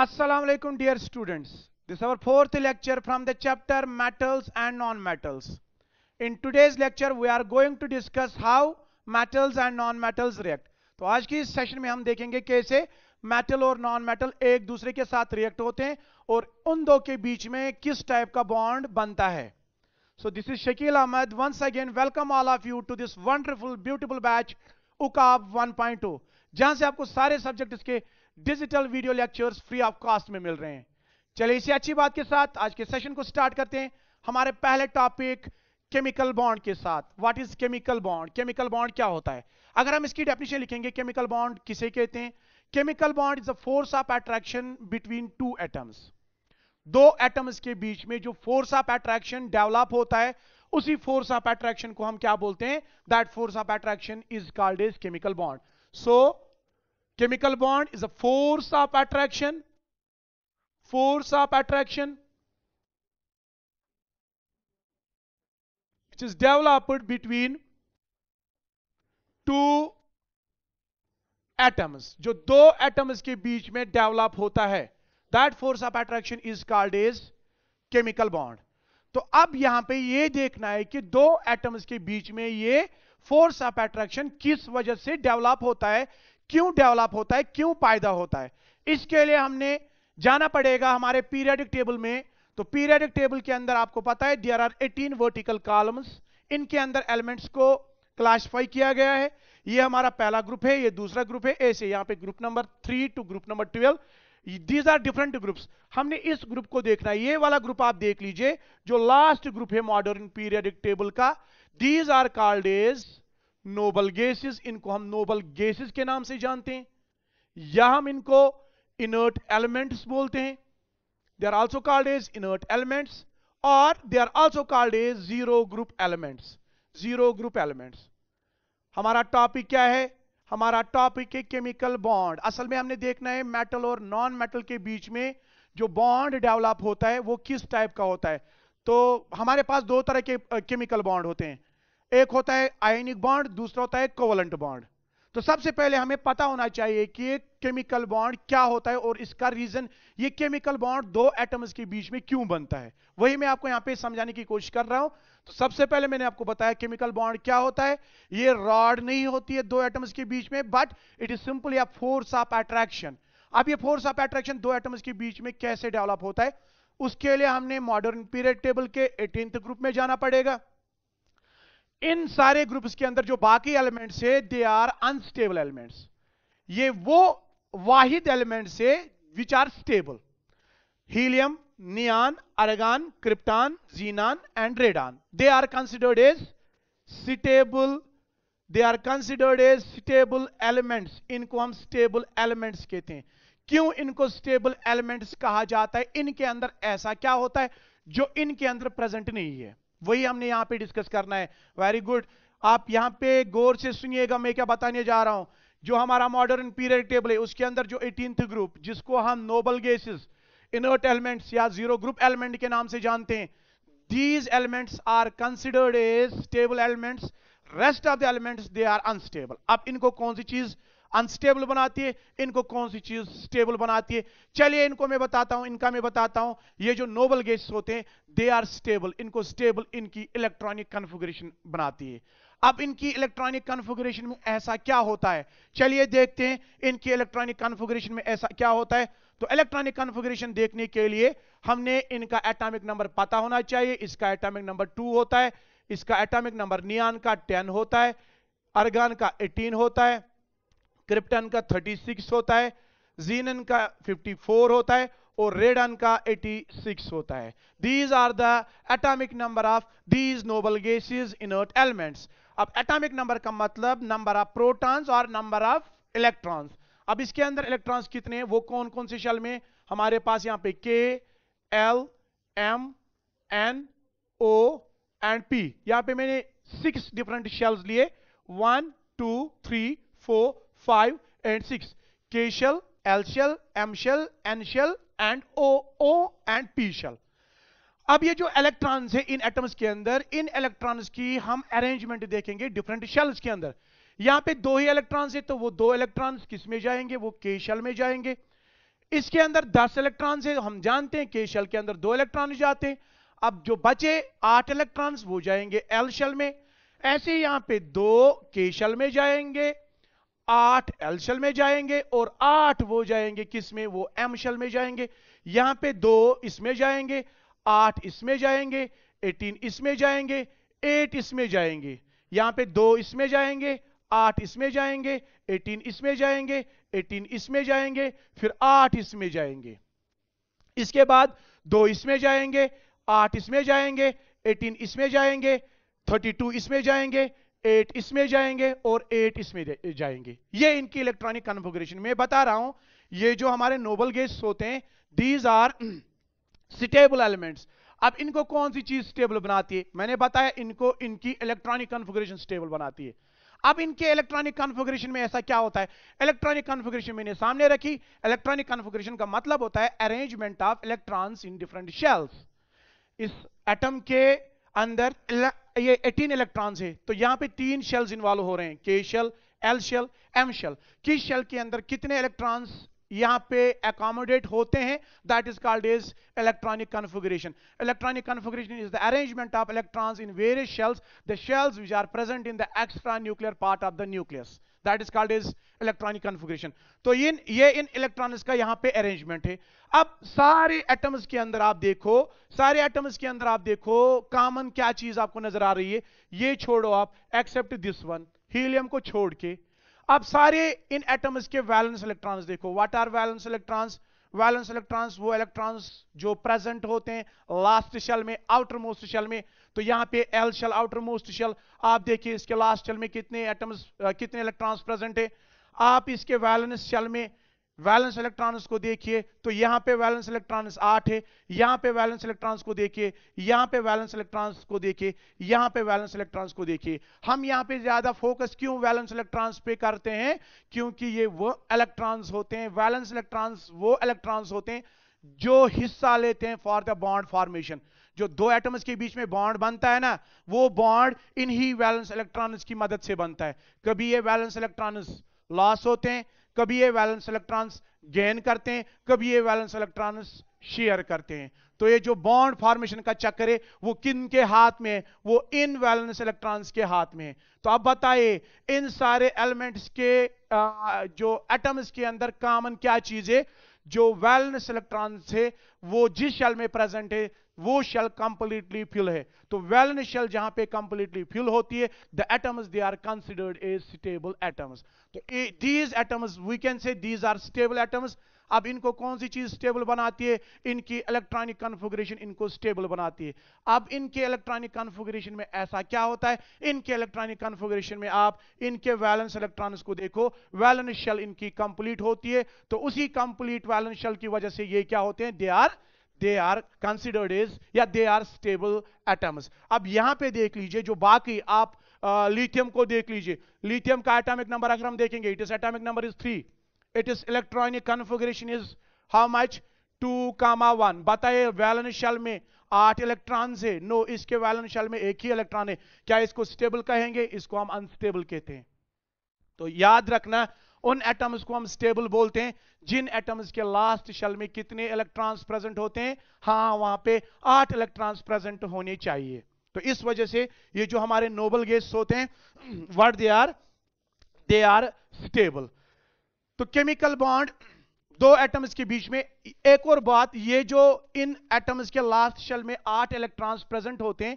Assalamu alaikum dear students. This is our fourth lecture from the chapter metals and non-metals. In today's lecture we are going to discuss how metals and non-metals react. तो आज की इस session में हम देखेंगे कैसे metal और non metal एक दूसरे के साथ रिएक्ट होते हैं और उन दो के बीच में किस टाइप का बॉन्ड बनता है so this is Shakeel Ahmad once again welcome all of you to this wonderful beautiful batch Uqab 1.2 जहां से आपको सारे सब्जेक्ट इसके digital video lectures free of cost में मिल रहे हैं चलिए इसी अच्छी बात के साथ आज के सेशन को स्टार्ट करते हैं हमारे पहले टॉपिक केमिकल बॉन्ड के साथ what is chemical bond chemical bond क्या होता है अगर हम इसकी डेफिनेशन लिखेंगे केमिकल बॉन्ड किसे कहते हैं chemical bond is a force of attraction between two atoms दो एटम्स के बीच में जो फोर्स ऑफ अट्रैक्शन डेवलप होता है उसी फोर्स ऑफ अट्रैक्शन को हम क्या बोलते हैं that force of attraction is called is chemical bond so chemical bond is a force of attraction force of attraction which is developed between two atoms जो दो एटम्स के बीच में डेवलप होता है that force of attraction is called is chemical bond तो अब यहां पे ये देखना है कि दो एटम्स के बीच में ये फोर्स ऑफ एट्रैक्शन किस वजह से डेवलप होता है क्यों डेवलप होता है क्यों पायदा होता है इसके लिए हमने जाना पड़ेगा हमारे पीरियडिक टेबल में तो पीरियडिक टेबल के अंदर आपको पता है देर आर 18 वर्टिकल कॉलम्स इनके अंदर एलिमेंट्स को क्लासिफाई किया गया है ये हमारा पहला ग्रुप है ये दूसरा ग्रुप है ऐसे यहाँ पे group number three to group number twelve these are different groups हमने इस ग्रुप को देखना है ये वाला ग्रुप आप देख लीजिए जो लास्ट ग्रुप है मॉडर्न पीरियडिक टेबल का these are called as noble gases इनको हम नोबल गैसेस के नाम से जानते हैं या हम इनको इनर्ट एलिमेंट्स बोलते हैं they are also called as inert elements और they are also called as zero group elements zero group elements हमारा टॉपिक क्या है हमारा टॉपिक है केमिकल बॉन्ड असल में हमने देखना है मेटल और नॉन मेटल के बीच में जो बॉन्ड डेवलप होता है वो किस टाइप का होता है तो हमारे पास दो तरह के केमिकल बॉन्ड होते हैं एक होता है आयनिक बॉन्ड दूसरा होता है कोवलेंट बॉन्ड तो सबसे पहले हमें पता होना चाहिए कि केमिकल बॉन्ड क्या होता है और इसका रीजन ये केमिकल बॉन्ड दो एटम्स के बीच में क्यों बनता है वही मैं आपको यहां पे समझाने की कोशिश कर रहा हूं तो सबसे पहले मैंने आपको बताया केमिकल बॉन्ड क्या होता है ये रॉड नहीं होती है दो एटम्स के बीच में बट इट इज सिंपल या फोर्स ऑफ अट्रैक्शन अब ये फोर्स ऑफ अट्रैक्शन दो एटम्स के बीच में कैसे डेवलप होता है उसके लिए हमने मॉडर्न पीरियड टेबल के एटीन ग्रुप में जाना पड़ेगा इन सारे ग्रुप्स के अंदर जो बाकी एलिमेंट्स है दे आर अनस्टेबल एलिमेंट्स ये वो वाहिद एलिमेंट्स है which are stable helium neon argon krypton xenon and radon they are considered as stable they are considered as stable elements इनको हम स्टेबल एलिमेंट्स कहते हैं क्यों इनको स्टेबल एलिमेंट्स कहा जाता है इनके अंदर ऐसा क्या होता है जो इनके अंदर प्रेजेंट नहीं है वही हमने यहां पे डिस्कस करना है वेरी गुड आप यहां पे गौर से सुनिएगा मैं क्या बताने जा रहा हूं जो हमारा मॉडर्न पीरियड टेबल है उसके अंदर जो एटीन ग्रुप जिसको हम नोबल गेसिस इनर्ट एलिमेंट्स या जीरो ग्रुप एलिमेंट के नाम से जानते हैं these elements are considered as stable elements rest of the elements they are unstable अब इनको कौन सी चीज अनस्टेबल बनाती है इनको कौन सी चीज स्टेबल बनाती है चलिए इनको मैं बताता हूं इनका मैं बताता हूं ये जो नोबल गैस होते हैं दे आर स्टेबल इनको स्टेबल इनकी इलेक्ट्रॉनिक कन्फिग्रेशन बनाती है अब इनकी इलेक्ट्रॉनिक कन्फिग्रेशन में ऐसा क्या होता है चलिए देखते हैं इनकी इलेक्ट्रॉनिक कन्फिग्रेशन में ऐसा क्या होता है तो इलेक्ट्रॉनिक कन्फिग्रेशन देखने के लिए हमने इनका एटॉमिक नंबर पता होना चाहिए इसका एटॉमिक नंबर टू होता है इसका एटॉमिक नंबर नियान का टेन होता है अर्गान का एटीन होता है क्रिप्टन का 36 होता है जीनन का 54 होता है और रेडन का 86 होता है these are the atomic number of these noble gases inert elements अब एटॉमिक नंबर का मतलब नंबर ऑफ प्रोटॉन्स और नंबर ऑफ इलेक्ट्रॉन्स अब इसके अंदर इलेक्ट्रॉन्स कितने हैं वो कौन कौन से शल में हमारे पास यहां पे K L M N O and P यहां पे मैंने सिक्स डिफरेंट शेल्स लिए one two three four five and six K shell L shell L shell and O O and P shell अब ये जो इलेक्ट्रॉन्स है इन एटम्स के अंदर इन इलेक्ट्रॉन्स की हम अरेंजमेंट देखेंगे डिफरेंट शेल्स के अंदर यहां पे दो ही इलेक्ट्रॉन्स है तो वो दो इलेक्ट्रॉन्स किस में जाएंगे वो के शेल में जाएंगे इसके अंदर 10 इलेक्ट्रॉन्स है हम जानते हैं के शेल के अंदर दो इलेक्ट्रॉन जाते हैं अब जो बचे आठ इलेक्ट्रॉन्स वो जाएंगे एल शेल में ऐसे यहां पर दो के शेल में जाएंगे आठ एलशल में जाएंगे और आठ वो जाएंगे किस में वो एमशल में जाएंगे यहां पे दो इसमें जाएंगे आठ इसमें जाएंगे एटीन इसमें जाएंगे एट इसमें जाएंगे यहां पे दो इसमें जाएंगे आठ इसमें जाएंगे एटीन इसमें जाएंगे एटीन इसमें जाएंगे फिर आठ इसमें जाएंगे इसके बाद दो इसमें जाएंगे आठ इसमें जाएंगे एटीन इसमें जाएंगे थर्टी टू इसमें जाएंगे एट इसमें जाएंगे और एट इसमें जाएंगे ये इनकी इलेक्ट्रॉनिक कन्फिग्रेशन में बता रहा हूं ये जो हमारे नोबल गैस होते हैं दीज आर स्टेबल एलिमेंट्स अब इनको कौन सी चीज स्टेबल बनाती है मैंने बताया इनको इनकी इलेक्ट्रॉनिक कन्फिग्रेशन स्टेबल बनाती है अब इनके इलेक्ट्रॉनिक कॉन्फ़िगरेशन में ऐसा क्या होता है इलेक्ट्रॉनिक कॉन्फ़िगरेशन मैंने सामने रखी इलेक्ट्रॉनिक कॉन्फ़िगरेशन का मतलब होता है arrangement of electrons in different shells इस एटम के अंदर ये 18 इलेक्ट्रॉन्स है तो यहां पे तीन शेल्स इन्वॉल्व हो रहे हैं K shell L shell M shell किस शेल के अंदर कितने इलेक्ट्रॉन्स यहां पे अकोमोडेट होते हैं that is called is electronic configuration electronic configuration is the arrangement of electrons in various shells the shells which are present in the extra nuclear part of the nucleus that is called is electronic configuration तो इन ये in electronics का यहां पे arrangement है अब सारे atoms के अंदर आप देखो सारे एटम्स के अंदर आप देखो कॉमन क्या चीज आपको नजर आ रही है ये छोड़ो आप एक्सेप्ट दिस वन हीलियम को छोड़ के अब सारे इन एटम्स के वैलेंस इलेक्ट्रॉन्स देखो what are valence electrons valence electrons वो इलेक्ट्रॉन्स जो प्रेजेंट होते हैं लास्ट शेल में आउटर मोस्ट शेल में तो यहाँ पे L shell outermost shell आप देखिए इसके लास्ट शेल में कितने एटम्स कितने इलेक्ट्रॉन्स प्रेजेंट है आप इसके वैलेंस शेल में वैलेंस इलेक्ट्रॉन्स को देखिए तो यहां पे वैलेंस इलेक्ट्रॉन्स आठ है यहां पे वैलेंस इलेक्ट्रॉन्स को देखिए यहां पे वैलेंस इलेक्ट्रॉन्स को देखिए यहां पे वैलेंस इलेक्ट्रॉन्स को देखिए हम यहां पे ज्यादा फोकस क्यों वैलेंस इलेक्ट्रॉन्स पे करते हैं क्योंकि ये वो इलेक्ट्रॉन्स होते हैं वैलेंस इलेक्ट्रॉन्स वो इलेक्ट्रॉन्स होते हैं जो हिस्सा लेते हैं फॉर द बॉन्ड फॉर्मेशन जो दो एटम्स के बीच में बॉन्ड बनता है ना वो बॉन्ड इन्हीं वैलेंस इलेक्ट्रॉन्स की मदद से बनता है कभी ये वैलेंस इलेक्ट्रॉन्स लॉस होते हैं कभी ये वैलेंस इलेक्ट्रॉन्स गेन करते हैं कभी ये वैलेंस इलेक्ट्रॉन्स शेयर करते हैं तो ये जो बॉन्ड फॉर्मेशन का चक्कर है वो किन के हाथ में है वो इन वैलेंस इलेक्ट्रॉन्स के हाथ में है तो अब बताइए इन सारे एलिमेंट्स के जो एटम्स के अंदर कॉमन क्या चीज है जो वैलेंस इलेक्ट्रॉन है वो जिस शेल में प्रेजेंट है वो शेल कंप्लीटली फिल है तो वेलन शेल जहां पे कंप्लीटली फिल होती है the atoms they are considered a stable atoms तो these atoms we can say these are stable atoms अब इनको कौन सी चीज स्टेबल बनाती है इनकी इलेक्ट्रॉनिक कॉन्फ़िगरेशन इनको स्टेबल बनाती है अब इनके इलेक्ट्रॉनिक कॉन्फ़िगरेशन में ऐसा क्या होता है इनके इलेक्ट्रॉनिक कॉन्फ़िगरेशन में आप इनके वैलेंस इलेक्ट्रॉन्स को देखो वैलेंस शेल इनकी कंप्लीट होती है तो उसी कंप्लीट वैलेंस शेल की वजह से ये क्या होते हैं they are they are considered is या दे आर स्टेबल एटम्स अब यहां पे देख लीजिए जो बाकी आप लिथियम को देख लीजिए लिथियम का एटॉमिक नंबर अगर हम देखेंगे it is atomic number is three it is electronic configuration is how much two comma one बताइए वैलन शेल में आठ इलेक्ट्रॉन है नो इसके वैलन शेल में एक ही इलेक्ट्रॉन है क्या इसको स्टेबल कहेंगे इसको हम अनस्टेबल कहते हैं तो याद रखना उन एटम्स को हम स्टेबल बोलते हैं जिन एटम्स के लास्ट शेल में कितने इलेक्ट्रॉन्स प्रेजेंट होते हैं हाँ वहां पे आठ इलेक्ट्रॉन्स प्रेजेंट होने चाहिए तो इस वजह से ये जो हमारे नोबल गैस होते हैं word they are they are stable तो केमिकल बॉन्ड दो एटम्स के बीच में एक और बात ये जो इन एटम्स के लास्ट शेल में आठ इलेक्ट्रॉन्स प्रेजेंट होते हैं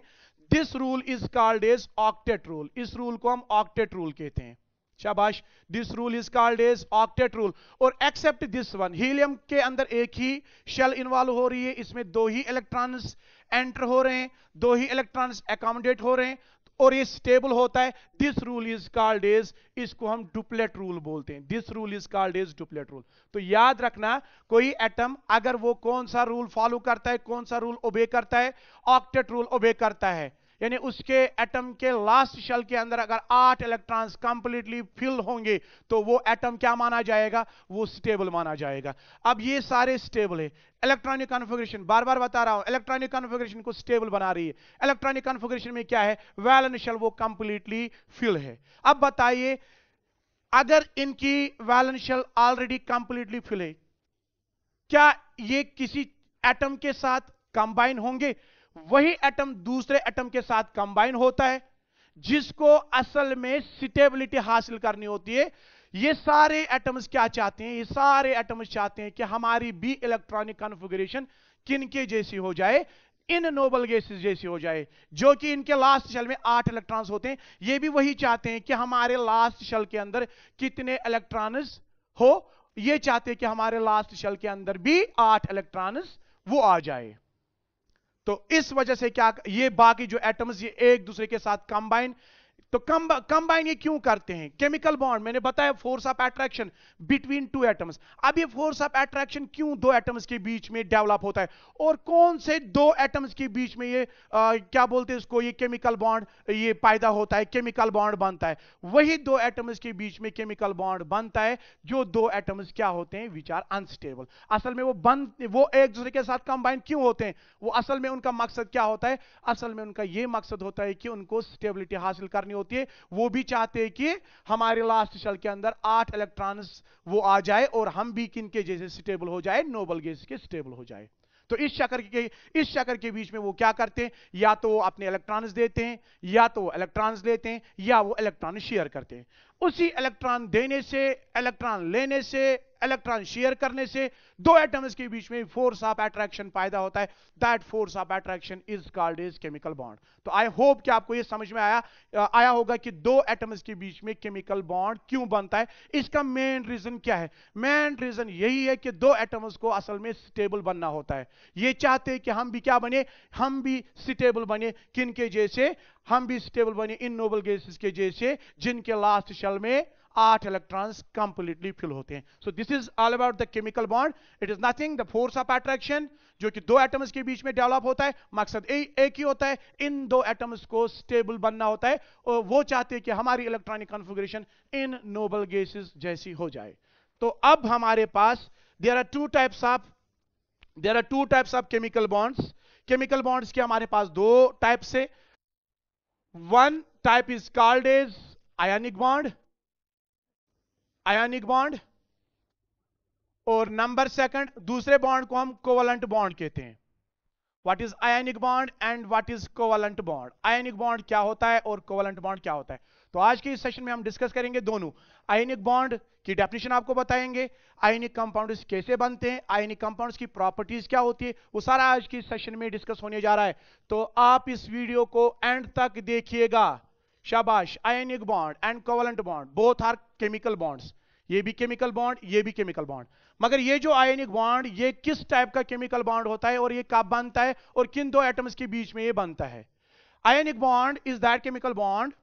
this rule is called as octet rule इस रूल को हम ऑक्टेट रूल कहते हैं शाबाश this rule is called as octet rule और एक्सेप्ट दिस वन हीलियम के अंदर एक ही शेल इन्वॉल्व हो रही है इसमें दो ही इलेक्ट्रॉन्स एंटर हो रहे हैं दो ही इलेक्ट्रॉन्स अकोमोडेट हो रहे हैं और ये स्टेबल होता है this rule is called as इसको हम डुप्लेट रूल बोलते हैं this rule is called as duplet rule तो याद रखना कोई एटम अगर वो कौन सा रूल फॉलो करता है कौन सा रूल ओबे करता है ऑक्टेट रूल ओबे करता है यानी उसके एटम के लास्ट शेल के अंदर अगर आठ इलेक्ट्रॉन्स कंप्लीटली फिल होंगे तो वो एटम क्या माना जाएगा वो स्टेबल माना जाएगा अब ये सारे स्टेबल है इलेक्ट्रॉनिक कॉन्फ़िगरेशन बार बार बता रहा हूं इलेक्ट्रॉनिक कॉन्फ़िगरेशन को स्टेबल बना रही है इलेक्ट्रॉनिक कॉन्फ़िगरेशन में क्या है वैलन शेल वो कंप्लीटली फिल है अब बताइए अगर इनकी valence shell already completely fill है क्या ये किसी एटम के साथ कंबाइन होंगे वही एटम दूसरे एटम के साथ कंबाइन होता है जिसको असल में सिटेबिलिटी हासिल करनी होती है ये सारे एटम्स क्या चाहते हैं ये सारे एटम्स चाहते हैं कि हमारी बी इलेक्ट्रॉनिक कॉन्फ़िगरेशन किनके जैसी हो जाए इन नोबल गैसेस जैसी हो जाए जो कि इनके लास्ट शेल में आठ इलेक्ट्रॉन्स होते हैं ये भी वही चाहते हैं कि हमारे लास्ट शेल के अंदर कितने इलेक्ट्रॉन्स हो ये चाहते हैं कि हमारे लास्ट शल के अंदर भी आठ इलेक्ट्रॉन्स वो आ जाए तो इस वजह से क्या ये बाकी जो एटम्स ये एक दूसरे के साथ कंबाइन तो कंबाइन ये क्यों करते हैं केमिकल बॉन्ड मैंने बताया force of attraction between two atoms अब ये फोर्स ऑफ अट्रैक्शन क्यों दो एटम्स के बीच में डेवलप होता है और कौन से दो एटम्स के बीच में ये आ, क्या बोलते हैं इसको ये केमिकल बॉन्ड ये पैदा होता है केमिकल बॉन्ड बनता है वही दो एटम्स के बीच में केमिकल बॉन्ड बनता है जो दो एटम्स क्या होते हैं विच आर अनस्टेबल असल में वो बन वो एक दूसरे के साथ कंबाइन क्यों होते हैं वो असल में उनका मकसद क्या होता है असल में उनका यह मकसद होता है कि उनको स्टेबिलिटी हासिल कर करनी होती है वो भी चाहते हैं कि हमारे लास्ट शेल के अंदर आठ इलेक्ट्रॉन्स वो आ जाए और हम भी किन के जैसे स्टेबल हो जाए नोबल गैस के स्टेबल हो जाए तो इस चक्र के इस चक्र के बीच में वो क्या करते हैं या तो वो अपने इलेक्ट्रॉन्स देते हैं या तो वो इलेक्ट्रॉन्स लेते हैं या वो इलेक्ट्रॉन शेयर करते हैं उसी इलेक्ट्रॉन देने से इलेक्ट्रॉन लेने से इलेक्ट्रॉन शेयर करने से दो एटम्स के बीच में फोर्स ऑफ अट्रैक्शन पैदा होता है that force of attraction is called is chemical bond तो आई होप कि आपको ये समझ में आया आया होगा कि दो एटम्स के बीच में केमिकल बॉन्ड क्यों बनता है इसका मेन रीजन क्या है मेन रीजन यही है कि दो एटम्स को असल में स्टेबल बनना होता है ये चाहते हैं कि हम भी क्या बने हम भी स्टेबल बने किन जैसे हम भी स्टेबल बने इन नोबल गैसेस के जैसे जिनके लास्ट शल में आठ इलेक्ट्रॉन्स कंप्लीटली फिल होते हैं so this is all about the chemical bond it is nothing the force of attraction जो कि दो एटम्स के बीच में डेवलप होता है मकसद ए, एक ही होता है इन दो एटम्स को स्टेबल बनना होता है और वो चाहते हैं कि हमारी इलेक्ट्रॉनिक कॉन्फ़िगरेशन इन नोबल गैसेस जैसी हो जाए तो अब हमारे पास there are two types of there are two types of chemical bonds chemical bonds के हमारे पास दो टाइप्स है one type is called is ionic bond ionic bond और नंबर सेकंड दूसरे बॉन्ड को हम कोवलंट बॉन्ड कहते हैं what is ionic bond and what is covalent bond ionic bond क्या होता है और कोवलंट बॉन्ड क्या होता है तो आज के इस सेशन में हम डिस्कस करेंगे दोनों आयनिक बॉन्ड की डेफिनेशन आपको बताएंगे आयनिक कंपाउंड्स कैसे बनते हैं आयनिक कंपाउंड्स की प्रॉपर्टीज क्या होती है वो सारा आज के सेशन में डिस्कस होने जा रहा है तो आप इस वीडियो को एंड तक देखिएगा शाबाश ionic bond and covalent bond both are chemical bonds ये भी केमिकल बॉन्ड ये भी केमिकल बॉन्ड मगर ये जो आयनिक बॉन्ड ये किस टाइप का केमिकल बॉन्ड होता है और ये कब बनता है और किन दो एटम्स के बीच में ये बनता है ionic bond is that chemical bond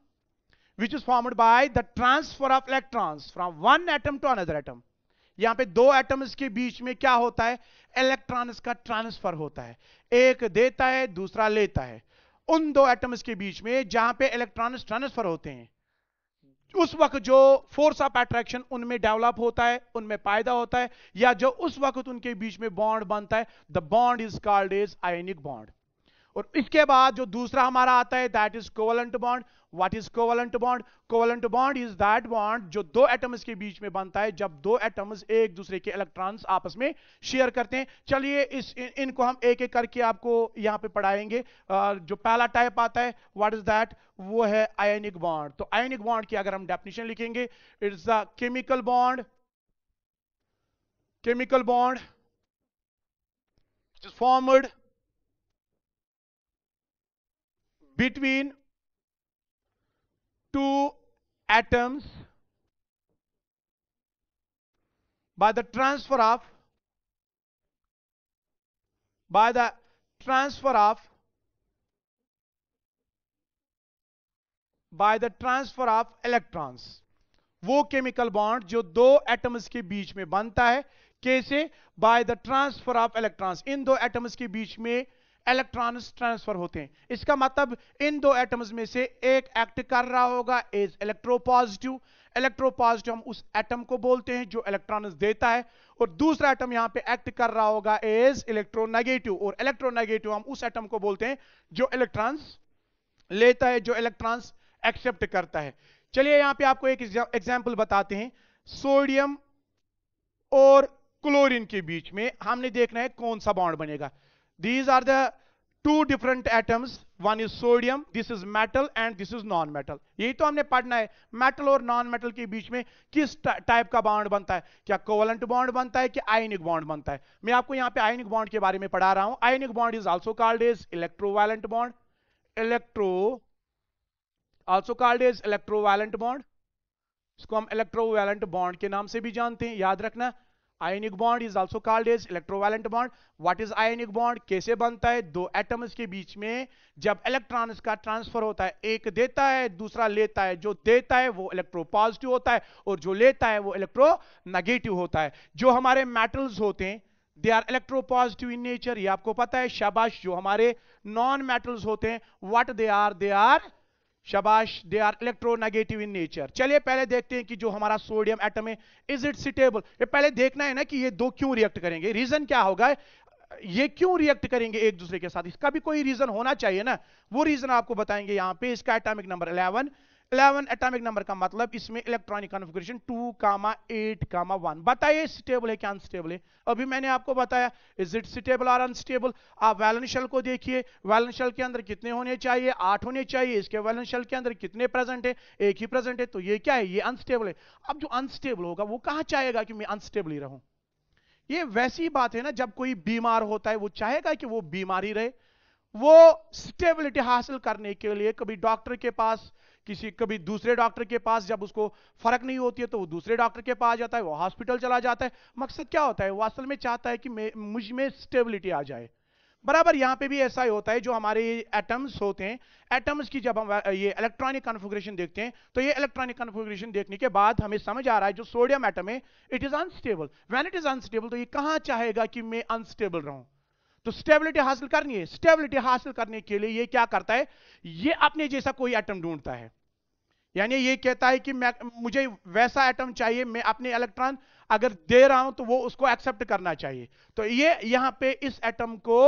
which is formed by the transfer of electrons from one atom to another atom यहां पे दो एटम्स के बीच में क्या होता है इलेक्ट्रॉन्स का ट्रांसफर होता है एक देता है दूसरा लेता है उन दो एटम्स के बीच में जहां पे इलेक्ट्रॉन ट्रांसफर होते हैं उस वक्त जो फोर्स ऑफ अट्रैक्शन उनमें डेवलप होता है उनमें फायदा होता है या जो उस वक्त उनके बीच में बॉन्ड बनता है the bond is called is ionic bond और इसके बाद जो दूसरा हमारा आता है that is covalent bond what is covalent bond covalent bond is that bond जो दो एटम्स के बीच में बनता है जब दो एटम्स एक दूसरे के इलेक्ट्रॉन्स आपस में शेयर करते हैं चलिए इस इन, इनको हम एक एक करके आपको यहां पे पढ़ाएंगे जो पहला टाइप आता है वॉट इज दैट वो है आयनिक बॉन्ड तो आयनिक बॉन्ड की अगर हम डेफिनेशन लिखेंगे is the chemical bond chemical bond is is formed two atoms by the transfer of by the transfer of by the transfer of electrons वो chemical bond जो दो atoms के बीच में बनता है कैसे by the transfer of electrons इन दो एटम्स के बीच में इलेक्ट्रॉन ट्रांसफर होते हैं इसका मतलब इन दो एटम्स में से एक एक्ट कर रहा होगा एज इलेक्ट्रोपॉजिटिव इलेक्ट्रोपॉजिटिव हम उस एटम को बोलते हैं जो इलेक्ट्रॉन देता है और दूसरा एटम यहां पे एक्ट कर रहा होगा एज इलेक्ट्रोनेगेटिव और इलेक्ट्रोनेगेटिव हम उस एटम को बोलते हैं जो इलेक्ट्रॉन लेता है जो इलेक्ट्रॉन एक्सेप्ट करता है चलिए यहां पे आपको एक एग्जाम्पल बताते हैं सोडियम और क्लोरीन के बीच में हमने देखना है कौन सा बॉन्ड बनेगा These are the two different atoms. One is sodium, this is metal and this is non-metal. यही तो हमने पढ़ना है मेटल और नॉन मेटल के बीच में किस टाइप का बॉन्ड बनता है क्या कोवलेंट बॉन्ड बनता है कि आयनिक बॉन्ड बनता है मैं आपको यहाँ पे आयनिक बॉन्ड के बारे में पढ़ा रहा हूँ ionic bond is also called is electrovalent bond electro also called is electrovalent bond इसको हम इलेक्ट्रोवायलेंट बॉन्ड के नाम से भी जानते हैं याद रखना ionic bond is also called is electrovalent bond what is ionic bond कैसे बनता है दो एटम्स के बीच में जब इलेक्ट्रॉन्स का ट्रांसफर होता है एक देता है दूसरा लेता है जो देता है वो इलेक्ट्रो पॉजिटिव होता है और जो लेता है वो इलेक्ट्रो नेगेटिव होता है जो हमारे मेटल्स होते हैं they are electropositive in nature ये आपको पता है शाबाश जो हमारे नॉन मेटल्स होते हैं what they are they are शबाश they are electronegative in nature चलिए पहले देखते हैं कि जो हमारा सोडियम एटम है इज इट सिटेबल ये पहले देखना है ना कि ये दो क्यों रिएक्ट करेंगे रीजन क्या होगा ये क्यों रिएक्ट करेंगे एक दूसरे के साथ इसका भी कोई रीजन होना चाहिए ना वो रीजन आपको बताएंगे यहां पे इसका एटॉमिक नंबर 11 एटॉमिक नंबर का मतलब इसमें electronic configuration 2 comma eight comma one बताइए स्टेबल है क्या अनस्टेबल है अभी मैंने आपको बताया इज इट स्टेबल और अनस्टेबल आप वैलेंशियल को देखिए वैलेंशियल के अंदर कितने होने चाहिए आठ होने चाहिए इसके वैलेंशियल के अंदर कितने प्रेजेंट है एक ही प्रेजेंट है तो ये क्या है ये अनस्टेबल है अब जो अनस्टेबल होगा वो कहाँ चाहेगा कि मैं अनस्टेबल ही रहूँ ये वैसी बात है ना जब कोई बीमार होता है वो चाहेगा कि वो बीमार ही रहे वो स्टेबिलिटी हासिल करने के लिए कभी डॉक्टर के पास किसी कभी दूसरे डॉक्टर के पास जब उसको फर्क नहीं होती है तो वो दूसरे डॉक्टर के पास जाता है वो हॉस्पिटल चला जाता है मकसद क्या होता है वो असल में चाहता है कि मुझ में स्टेबिलिटी आ जाए बराबर यहाँ पे भी ऐसा ही होता है जो हमारे एटम्स होते हैं एटम्स की जब हम ये इलेक्ट्रॉनिक कन्फिग्रेशन देखते हैं तो ये इलेक्ट्रॉनिक कन्फिग्रेशन देखने के बाद हमें समझ आ रहा है जो सोडियम एटम है it is unstable when it is unstable तो ये कहाँ चाहेगा कि मैं अनस्टेबल रहूं तो स्टेबिलिटी हासिल करनी है स्टेबिलिटी हासिल करने के लिए ये क्या करता है ये अपने जैसा कोई एटम ढूंढता है यानी ये कहता है कि मैं मुझे वैसा एटम चाहिए मैं अपने इलेक्ट्रॉन अगर दे रहा हूं तो वो उसको एक्सेप्ट करना चाहिए तो ये यहां पे इस एटम को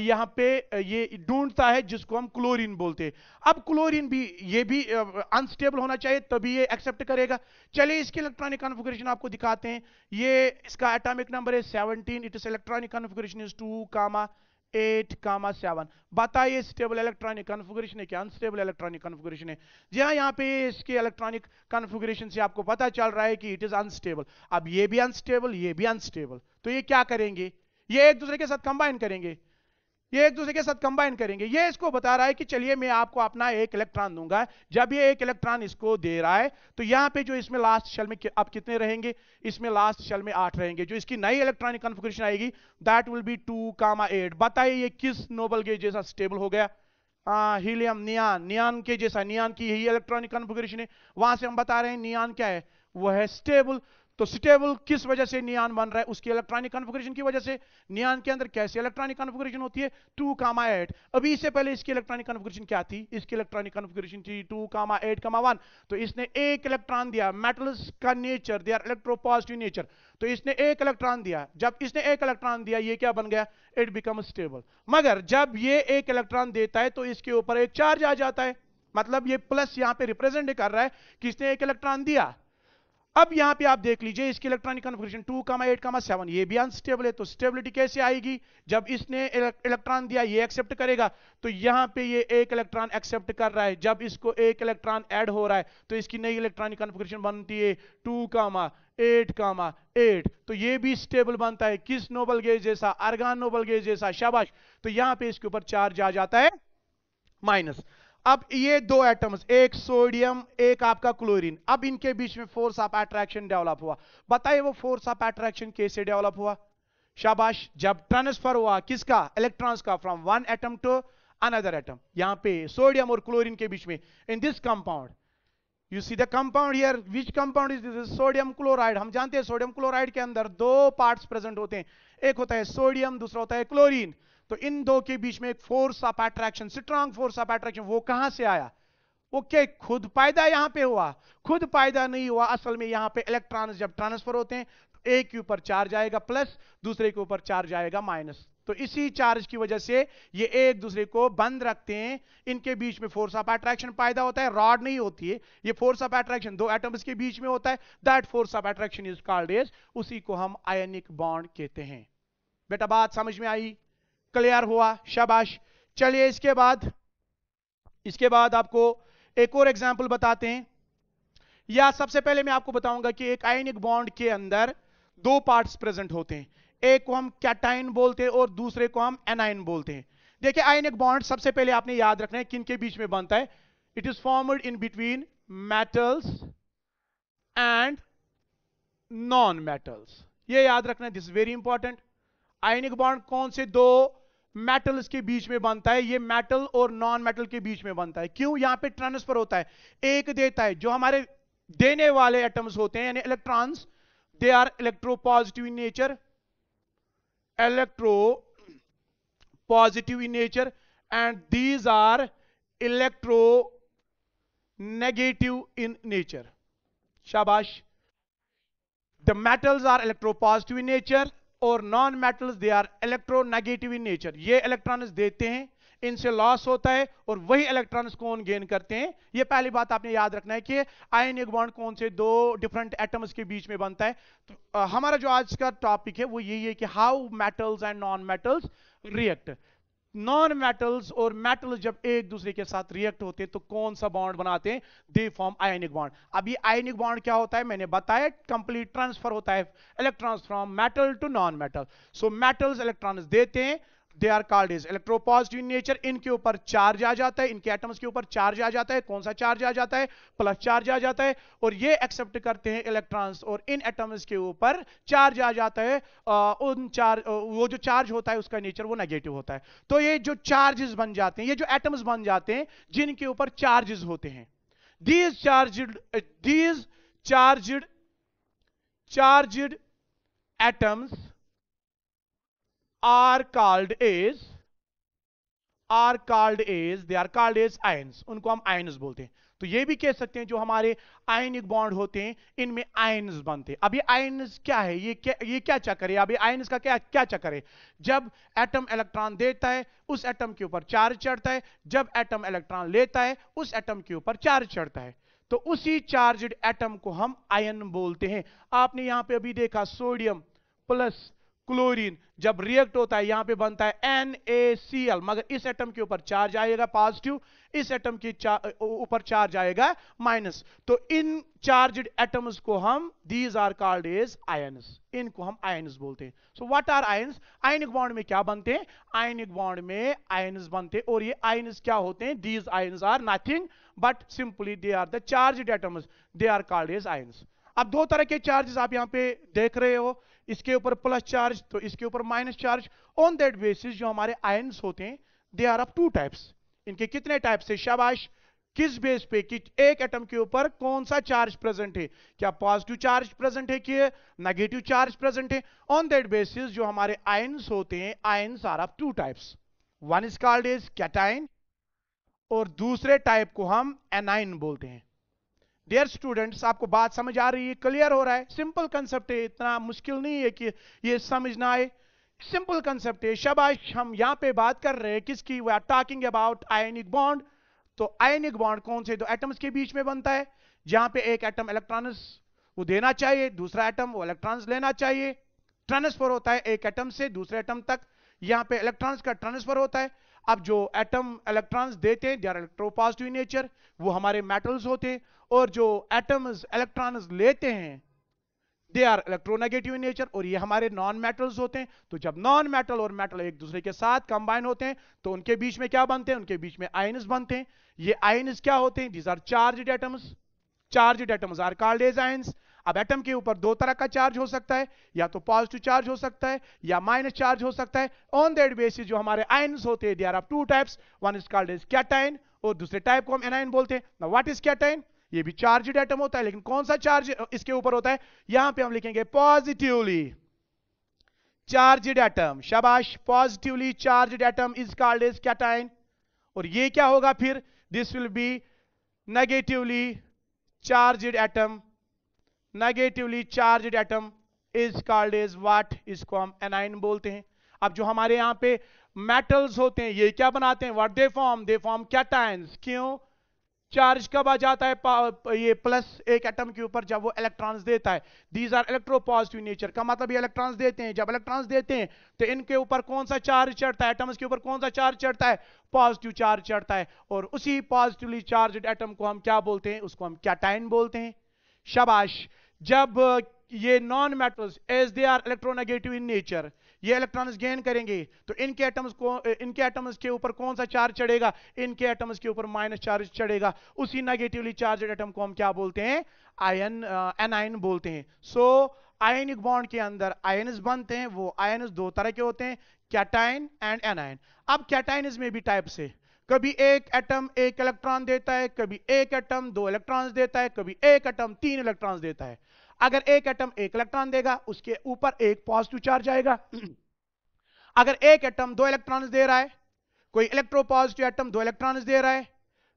यहाँ पे ये ढूंढता है जिसको हम क्लोरीन बोलते हैं अब क्लोरीन भी ये भी अनस्टेबल होना चाहिए तभी ये एक्सेप्ट करेगा चलिए इसकी इलेक्ट्रॉनिक कॉन्फ़िगरेशन आपको दिखाते हैं ये इसका एटॉमिक नंबर है 17 it is electronic configuration is two comma eight comma seven बताइए स्टेबल इलेक्ट्रॉनिक कन्फिग्रेशन है क्या अनस्टेबल इलेक्ट्रॉनिक कन्फिग्रेशन है जी हाँ यहाँ पे इसके इलेक्ट्रॉनिक कन्फिग्रेशन से आपको पता चल रहा है कि इट इज अनस्टेबल अब ये भी अनस्टेबल ये भी अनस्टेबल तो ये क्या करेंगे ये एक दूसरे के साथ कंबाइन करेंगे ये एक दूसरे के साथ कंबाइन करेंगे ये इसको बता रहा है कि चलिए मैं आपको अपना एक इलेक्ट्रॉन दूंगा जब ये एक इलेक्ट्रॉन इसको दे रहा है तो यहाँ पे जो इसमें लास्ट शेल में अब कितने रहेंगे इसमें लास्ट शेल में आठ रहेंगे जो इसकी नई इलेक्ट्रॉनिक कॉन्फ़िगरेशन आएगी that will be two comma eight बताइए ये किस नोबल के जैसा स्टेबल हो गया आ, हीलियम नियान नियान के जैसा नियान की यही इलेक्ट्रॉनिक कॉन्फ़िगरेशन है वहां से हम बता रहे हैं नियान क्या है वो है स्टेबल तो स्टेबल किस वजह से नियान बन रहा है उसकी इलेक्ट्रॉनिक कॉन्फ़िगरेशन की वजह से नियान के अंदर कैसे इलेक्ट्रॉनिक कॉन्फ़िगरेशन होती है टू कामा एट अभी इससे पहले इसकी इलेक्ट्रॉनिक कॉन्फ़िगरेशन क्या थी इसकी इलेक्ट्रॉनिक कॉन्फ़िगरेशन थी two comma eight comma one तो इसने एक इलेक्ट्रॉन दिया मेटल्स का नेचर दे आर इलेक्ट्रोपॉजिटिव नेचर तो इसने एक इलेक्ट्रॉन दिया जब इसने एक इलेक्ट्रॉन दिया ये क्या बन गया इट बिकम स्टेबल मगर जब ये एक इलेक्ट्रॉन देता है तो इसके ऊपर एक चार्ज आ जाता है मतलब ये प्लस यहां पे रिप्रेजेंट कर रहा है कि इसने एक इलेक्ट्रॉन दिया अब यहां पे आप देख लीजिए इसकी electronic configuration two comma eight comma seven ये भी अनस्टेबल है तो स्टेबिलिटी कैसे आएगी जब इसने इलेक्ट्रॉन दिया ये एक्सेप्ट करेगा तो यहां पे ये एक इलेक्ट्रॉन एक्सेप्ट कर रहा है जब इसको एक इलेक्ट्रॉन ऐड हो रहा है तो इसकी नई इलेक्ट्रॉनिक कन्फिग्रेशन बनती है two comma eight comma eight तो ये भी स्टेबल बनता है किस नोबल गेज जैसा अर्गान नोबल गेज जैसा शाबाश तो यहां पर इसके ऊपर चार्ज आ जाता है माइनस अब ये दो एटम्स एक सोडियम एक आपका क्लोरीन अब इनके बीच में फोर्स ऑफ अट्रैक्शन डेवलप हुआ बताइए वो फोर्स ऑफ अट्रैक्शन कैसे डेवलप हुआ शाबाश जब ट्रांसफर हुआ किसका इलेक्ट्रॉन्स का from one atom to another atom यहां पे सोडियम और क्लोरीन के बीच में in this compound you see the compound here which compound is this sodium chloride हम जानते हैं सोडियम क्लोराइड के अंदर दो पार्ट्स प्रेजेंट होते हैं एक होता है सोडियम दूसरा होता है क्लोरीन तो इन दो के बीच में एक force of attraction strong force of attraction वो कहां से आया वो क्या खुद पायदा यहां पे हुआ खुद पायदा नहीं हुआ असल में यहां पे इलेक्ट्रॉन जब ट्रांसफर होते हैं तो एक के ऊपर चार्ज आएगा प्लस दूसरे के ऊपर चार्ज आएगा माइनस तो इसी चार्ज की वजह से ये एक दूसरे को बंद रखते हैं इनके बीच में फोर्स ऑफ अट्रैक्शन पैदा होता है रॉड नहीं होती है ये फोर्स ऑफ अट्रैक्शन दो एटम्स के बीच में होता है that force of attraction is called as उसी को हम आयनिक बॉन्ड कहते हैं बेटा बात समझ में आई क्लियर हुआ शाबाश चलिए इसके बाद इसके बाद आपको एक और एग्जाम्पल बताते हैं या सबसे पहले मैं आपको बताऊंगा कि एक आयनिक बॉन्ड के अंदर दो पार्ट्स प्रेजेंट होते हैं एक को हम कैटाइन बोलते हैं और दूसरे को हम एनाइन बोलते हैं देखिए आयनिक बॉन्ड सबसे पहले आपने याद रखना है किन के बीच में बनता है it is formed in between metals and non metals ये याद रखना this very important ionic bond कौन से दो मेटल्स के बीच में बनता है ये मेटल और नॉन मेटल के बीच में बनता है क्यों यहां पे ट्रांसफर होता है एक देता है जो हमारे देने वाले एटम्स होते हैं यानी electrons they are electropositive in nature electropositive in nature and these are electronegative in nature शाबाश the metals are electropositive in nature और non metals they are electronegative in nature ये electronics देते हैं इनसे loss होता है और वही इलेक्ट्रॉनिक्स कौन गेन करते हैं ये पहली बात आपने याद रखना है कि आयन बॉन्ड कौन से दो डिफरेंट एटम्स के बीच में बनता है तो आ, हमारा जो आज का टॉपिक है वो यही है कि how metals and non metals react non metals और मेटल जब एक दूसरे के साथ रिएक्ट होते हैं तो कौन सा बॉन्ड बनाते हैं दे फॉर्म आयनिक बॉन्ड अब ये आयनिक बॉन्ड क्या होता है मैंने बताया कंप्लीट ट्रांसफर होता है electrons from metal to non metal so metals electrons देते हैं they are called as electropositive in nature इनके ऊपर चार्ज आ जाता है इनके एटम्स के ऊपर चार्ज आ जाता है कौन सा चार्ज आ जाता है प्लस चार्ज आ जाता है और ये एक्सेप्ट करते हैं इलेक्ट्रॉन्स और इन एटम्स के ऊपर चार्ज आ जाता है उन चार्ज वो जो चार्ज होता है उसका नेचर वो नेगेटिव होता है तो ये जो चार्जेस बन जाते हैं ये जो एटम्स बन जाते हैं जिनके ऊपर चार्जेस होते हैं these charged these charged charged atoms are called as are called as they are called as ions उनको हम ions बोलते हैं तो ये भी कह सकते हैं जो हमारे आयनिक बॉन्ड होते हैं इनमें आयन्स बनते हैं अभी ये क्या है ये क्या ये क्या चक्कर है अब ये का क्या क्या चक्कर है जब एटम इलेक्ट्रॉन देता है उस एटम के ऊपर चार्ज चढ़ता है जब एटम इलेक्ट्रॉन लेता है उस एटम के ऊपर चार्ज चढ़ता है तो उसी चार्ज एटम को हम आयन बोलते हैं आपने यहां पर अभी देखा सोडियम प्लस क्लोरीन जब रिएक्ट होता है यहां पे बनता है NaCl मगर इस एटम के ऊपर चार्ज आएगा पॉजिटिव इस एटम के ऊपर चार्ज आएगा माइनस तो इन चार्ज्ड एटम्स को हम these are called as ions इनको हम आयन्स बोलते हैं so what are ions ionic bond में क्या बनते हैं आयनिक बॉन्ड में आयन्स बनते हैं और ये आयन्स क्या होते हैं these ions are nothing but simply they are the charge atoms they are called as ions अब दो तरह के चार्जेस आप यहां पे देख रहे हो इसके ऊपर प्लस चार्ज तो इसके ऊपर minus charge on that basis जो हमारे आयन्स होते हैं they are of two types इनके कितने टाइप्स है शाबाश किस बेस पे कि एक एटम के ऊपर कौन सा चार्ज प्रेजेंट है क्या पॉजिटिव चार्ज प्रेजेंट है कि नेगेटिव चार्ज प्रेजेंट है ऑन दैट बेसिस जो हमारे आयन्स होते हैं ions are of two types one is called as cation और दूसरे टाइप को हम एनाइन बोलते हैं डियर स्टूडेंट्स आपको बात समझ आ रही है क्लियर हो रहा है सिंपल कंसेप्ट है इतना मुश्किल नहीं है कि ये समझना आए सिंपल कंसेप्ट है शबाश हम यहां पे बात कर रहे हैं किसकी we are talking about ionic bond तो आयनिक बॉन्ड कौन से दो तो एटम्स के बीच में बनता है जहां पे एक एटम इलेक्ट्रॉनस वो देना चाहिए दूसरा एटम वो इलेक्ट्रॉन्स लेना चाहिए ट्रांसफर होता है एक एटम से दूसरे एटम तक यहां पे इलेक्ट्रॉन्स का ट्रांसफर होता है अब जो एटम इलेक्ट्रॉन्स देते हैं दे आर इलेक्ट्रोपॉजिटिव नेचर वो हमारे मेटल्स होते हैं और जो एटम्स इलेक्ट्रॉन्स लेते हैं दे आर इलेक्ट्रोनेगेटिव नेचर और ये हमारे नॉन मेटल्स होते हैं तो जब नॉन मेटल और मेटल एक दूसरे के साथ कंबाइन होते हैं तो उनके बीच में क्या बनते हैं उनके बीच में आयनस बनते हैं ये आयनस क्या होते हैं these are charge atoms charge atoms are called as ions अब एटम के ऊपर दो तरह का चार्ज हो सकता है या तो पॉजिटिव चार्ज हो सकता है या माइनस चार्ज हो सकता है ऑन दैट बेसिस जो हमारे आयन्स होते हैं they are of two types one is called as cation और दूसरे टाइप को हम एनाइन बोलते हैं व्हाट इज कैटाइन ये भी चार्ज एटम होता है लेकिन कौन सा चार्ज इसके ऊपर होता है यहां पे हम लिखेंगे पॉजिटिवली चार्ज एटम शाबाश positively charge atom is called as cation और ये क्या होगा फिर this will be negatively charge atom negatively charge atom is called as what इसको हम एनाइन बोलते हैं अब जो हमारे यहां पे मेटल्स होते हैं ये क्या बनाते हैं what they form they form cations क्यों चार्ज कब आ जाता है ये प्लस एक एटम के ऊपर जब वो इलेक्ट्रॉन्स देता है these are electropositive nature का मतलब ये इलेक्ट्रॉन्स देते हैं जब इलेक्ट्रॉन्स देते हैं तो इनके ऊपर कौन सा चार्ज चढ़ता है एटम्स के ऊपर कौन सा चार्ज चढ़ता है पॉजिटिव चार्ज चढ़ता है और उसी पॉजिटिवली चार्ज एटम को हम क्या बोलते हैं उसको हम कैटाइन बोलते हैं शबाश जब ये non metals as they are electronegative in nature ये इलेक्ट्रॉन्स गेन करेंगे तो इनके एटम्स को इनके एटम्स के ऊपर कौन सा चार्ज चढ़ेगा इनके एटम्स के ऊपर माइनस चार्ज चढ़ेगा उसी नेगेटिवली चार्ज एटम को हम क्या बोलते हैं आयन एनाइन uh, बोलते हैं सो आयनिक बॉन्ड के अंदर आयनस बनते हैं वो आयनस दो तरह के होते हैं कैटाइन एंड एनाइन अब कैटाइनस में भी टाइप से कभी एक एटम एक इलेक्ट्रॉन देता है कभी एक एटम दो इलेक्ट्रॉन्स देता है कभी एक एटम तीन इलेक्ट्रॉन्स देता है अगर एक एटम एक इलेक्ट्रॉन देगा उसके ऊपर एक पॉजिटिव चार्ज आएगा अगर एक एटम दो इलेक्ट्रॉन्स दे रहा है कोई इलेक्ट्रो पॉजिटिव एटम दो इलेक्ट्रॉन्स दे रहा है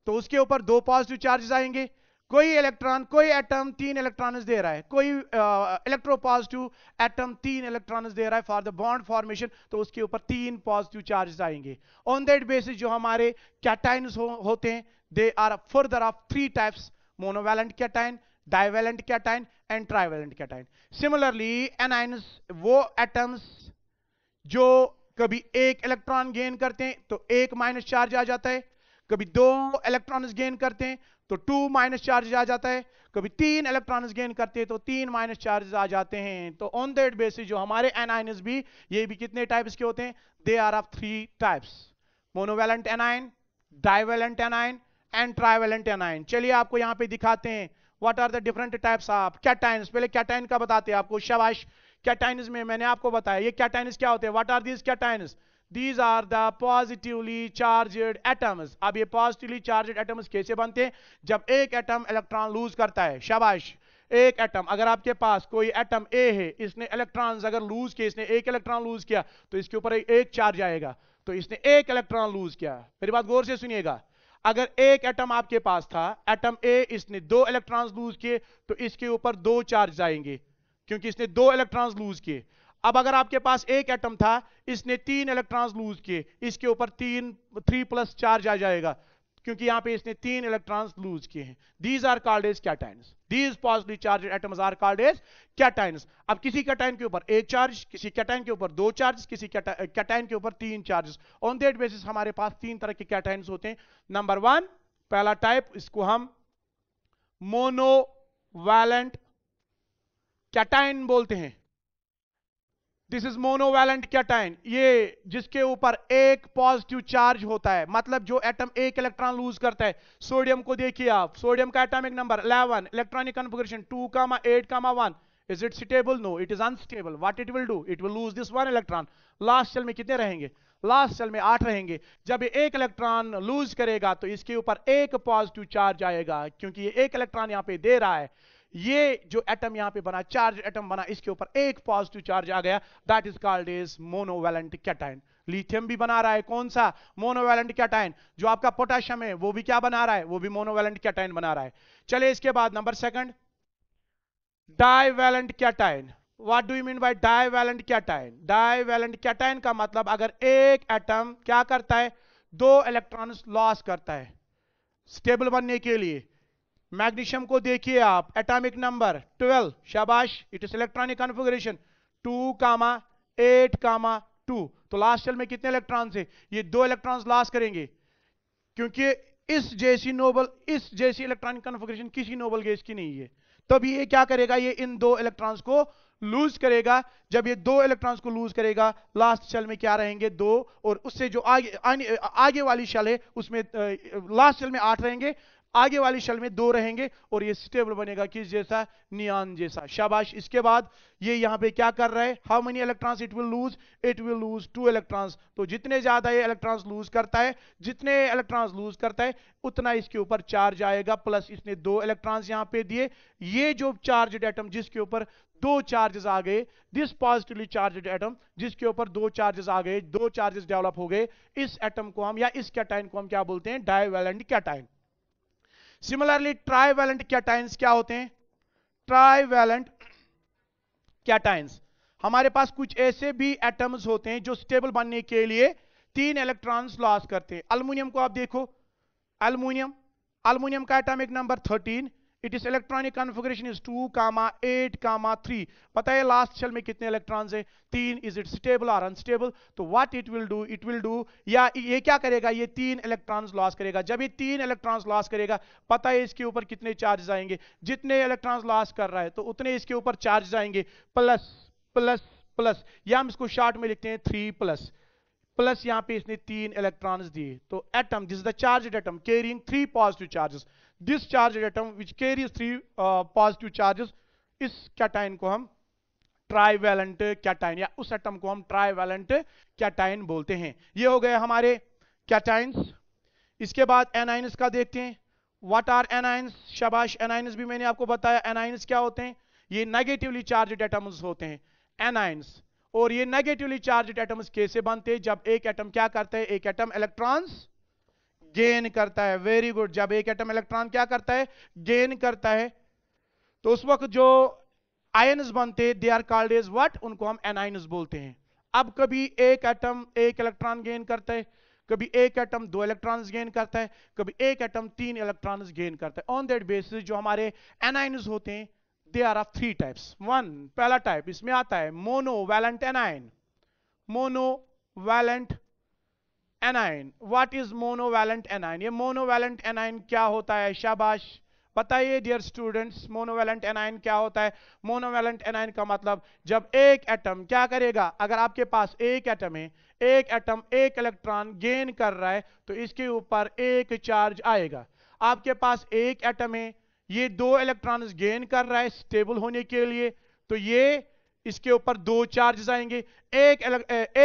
तो उसके ऊपर दो पॉजिटिव चार्जेस आएंगे कोई इलेक्ट्रॉन कोई एटम तीन इलेक्ट्रॉन्स दे रहा है कोई इलेक्ट्रो पॉजिटिव एटम तीन इलेक्ट्रॉन्स दे रहा है फॉर द बॉन्ड फॉर्मेशन तो उसके ऊपर तीन पॉजिटिव चार्जेस आएंगे ऑन दैट बेसिस जो हमारे कैटाइन हो, होते हैं they are further of three types monovalent cation divalent cation and trivalent cation similarly anions वो एटम्स जो कभी एक इलेक्ट्रॉन गेन करते हैं तो एक माइनस चार्ज आ जाता है कभी दो इलेक्ट्रॉन्स गेन करते हैं तो टू माइनस चार्ज आ जाता है कभी तीन इलेक्ट्रॉन्स गेन करते हैं तो तीन माइनस चार्ज आ जाते हैं तो ऑन दैट बेसिस जो हमारे एनाइनस भी ये भी कितने टाइप्स के होते हैं they are of three types monovalent anion divalent anion and trivalent anion चलिए आपको यहां पे दिखाते हैं what are the different types of cations पहले कैटाइन का बताते हैं आपको शबाश कैटाइन्स में मैंने आपको बताया ये कैटाइन्स क्या होते हैं what are these cations these are the positively charged atoms अब ये पॉजिटिवली चार्जेड एटम्स कैसे बनते हैं जब एक एटम इलेक्ट्रॉन लूज करता है शबाश एक एटम अगर आपके पास कोई एटम ए है इसने इलेक्ट्रॉन्स अगर लूज किया इसने एक इलेक्ट्रॉन लूज किया तो इसके ऊपर एक चार्ज आएगा तो इसने एक इलेक्ट्रॉन लूज किया मेरी बात गौर से सुनिएगा अगर एक एटम आपके पास था एटम ए इसने दो इलेक्ट्रॉन्स लूज किए तो इसके ऊपर दो चार्ज जाएंगे क्योंकि इसने दो इलेक्ट्रॉन्स लूज किए अब अगर आपके पास एक एटम था इसने तीन इलेक्ट्रॉन्स लूज किए इसके ऊपर तीन थ्री प्लस चार्ज आ जाएगा क्योंकि यहां पे इसने तीन इलेक्ट्रॉन्स लूज किए हैं these are called as cations these positive charge atoms are called as cations अब किसी कैटाइन के ऊपर एक चार्ज किसी कैटाइन के ऊपर दो चार्ज किसी कैटाइन के ऊपर तीन चार्जेस ऑन दैट बेसिस हमारे पास तीन तरह के कैटाइन्स होते हैं नंबर वन पहला टाइप इसको हम मोनोवैलेंट कैटाइन बोलते हैं दिस इज मोनोवैलेंट कैटाइन ये जिसके ऊपर एक पॉजिटिव चार्ज होता है मतलब जो एटम एक इलेक्ट्रॉन लूज करता है सोडियम को देखिए आप सोडियम का atomic number 11 electronic configuration 2 comma 8 मा 1 is it stable no it is unstable what it will do it will lose this one electron last shell में कितने रहेंगे लास्ट सेल में आठ रहेंगे जब ये एक इलेक्ट्रॉन लूज करेगा तो इसके ऊपर एक पॉजिटिव चार्ज आएगा क्योंकि ये एक इलेक्ट्रॉन यहां पे दे रहा है ये जो एटम यहां पे बना चार्ज एटम बना इसके ऊपर एक पॉजिटिव चार्ज आ गया that is called as monovalent cation lithium भी बना रहा है कौन सा मोनोवेलेंट कैटाइन जो आपका पोटेशियम है वो भी क्या बना रहा है वो भी मोनोवेलेंट कैटाइन बना रहा है चले इसके बाद number second divalent cation what do you mean by divalent cation divalent cation का मतलब अगर एक एटम क्या करता है दो इलेक्ट्रॉन लॉस करता है स्टेबल बनने के लिए मैग्नीशियम को देखिए आप एटॉमिक नंबर 12 शाबाश it is electronic configuration 2 comma 8 comma 2 तो लास्ट सेल में कितने इलेक्ट्रॉन है ये दो इलेक्ट्रॉन लास्ट करेंगे क्योंकि इस जैसी नोबल इस जैसी इलेक्ट्रॉनिक कॉन्फ़िगरेशन किसी नोबल गैस की नहीं है तब ये क्या करेगा ये इन दो इलेक्ट्रॉन्स को लूज करेगा जब ये दो इलेक्ट्रॉन्स को लूज करेगा लास्ट सेल में क्या रहेंगे दो और उससे जो आगे आगे वाली शेल है उसमें लास्ट सेल में आठ रहेंगे आगे वाली शल में दो रहेंगे और ये स्टेबल बनेगा किस जैसा नियान जैसा शाबाश इसके बाद ये यहां पे क्या कर रहा है how many electrons it will lose it will lose two electrons तो जितने ज्यादा ये इलेक्ट्रॉन्स लूज करता है जितने इलेक्ट्रॉन्स लूज करता है उतना इसके ऊपर चार्ज आएगा प्लस इसने दो इलेक्ट्रॉन्स यहां पे दिए ये जो चार्ज एटम जिसके ऊपर दो चार्जेस आ गए दिस पॉजिटिवली चार्जेड एटम जिसके ऊपर दो चार्जेस आ गए दो चार्जेस डेवलप हो गए इस एटम को हम या इस कैटाइन को हम क्या बोलते हैं divalent cation similarly trivalent cations क्या होते हैं ट्राइवेलेंट कैटाइंस हमारे पास कुछ ऐसे भी एटम्स होते हैं जो स्टेबल बनने के लिए तीन इलेक्ट्रॉन्स लॉस करते हैं अल्मोनियम को आप देखो अल्मोनियम अल्मोनियम का atomic number thirteen it is electronic configuration is two comma eight comma three पता है लास्ट शेल में कितने इलेक्ट्रॉन्स है तीन इज इट स्टेबल और अनस्टेबल तो what it will do it will do या ये क्या करेगा ये तीन इलेक्ट्रॉन्स लॉस करेगा जब ये तीन इलेक्ट्रॉन्स लॉस करेगा पता है इसके ऊपर कितने चार्ज आएंगे जितने इलेक्ट्रॉन्स लॉस कर रहा है तो उतने इसके ऊपर चार्ज आएंगे प्लस प्लस प्लस या हम इसको शॉर्ट में लिखते हैं थ्री प्लस प्लस यहां पे इसने तीन इलेक्ट्रॉन्स दिए तो atom this the charge atom carrying three positive charges this charge atom which carries three positive charges इस कैटाइन को हम ट्राईवेलेंट कैटाइन या उस एटम को हम ट्राईवेलेंट कैटाइन बोलते हैं ये हो गए हमारे कैटाइंस इसके बाद एनाइंस का देखते हैं व्हाट आर एनाइंस शबाश एनाइंस भी मैंने आपको बताया एनाइंस क्या होते हैं ये नेगेटिवली चार्ज एटम्स होते हैं एनाइंस और ये नेगेटिवली चार्ज एटम्स कैसे बनते हैं जब एक एटम क्या करते हैं एक एटम इलेक्ट्रॉन्स गेन करता है वेरी गुड जब एक एटम इलेक्ट्रॉन क्या करता है गेन करता है तो उस वक्त जो आयन्स बनते हैं they are called as what उनको हम एनाइन्स बोलते हैं अब कभी एक एटम एक इलेक्ट्रॉन गेन करता है कभी एक एटम दो इलेक्ट्रॉन्स गेन करता है कभी एक एटम तीन इलेक्ट्रॉन्स गेन करता है ऑन दैट बेसिस जो हमारे एनाइन्स होते हैं they are of three types one पहला टाइप इसमें आता है monovalent anion monovalent anion what is monovalent anion ये मोनोवैलेंट एनाइन क्या होता है शाबाश बताइए डियर स्टूडेंट्स मोनोवेलेंट एनाइन क्या होता है मोनोवेलेंट एनाइन का मतलब जब एक एटम क्या करेगा अगर आपके पास एक एटम है एक एटम एक इलेक्ट्रॉन गेन कर रहा है तो इसके ऊपर एक चार्ज आएगा आपके पास एक एटम है ये दो इलेक्ट्रॉन्स गेन कर रहा है स्टेबल होने के लिए तो ये इसके ऊपर दो चार्जेस आएंगे एक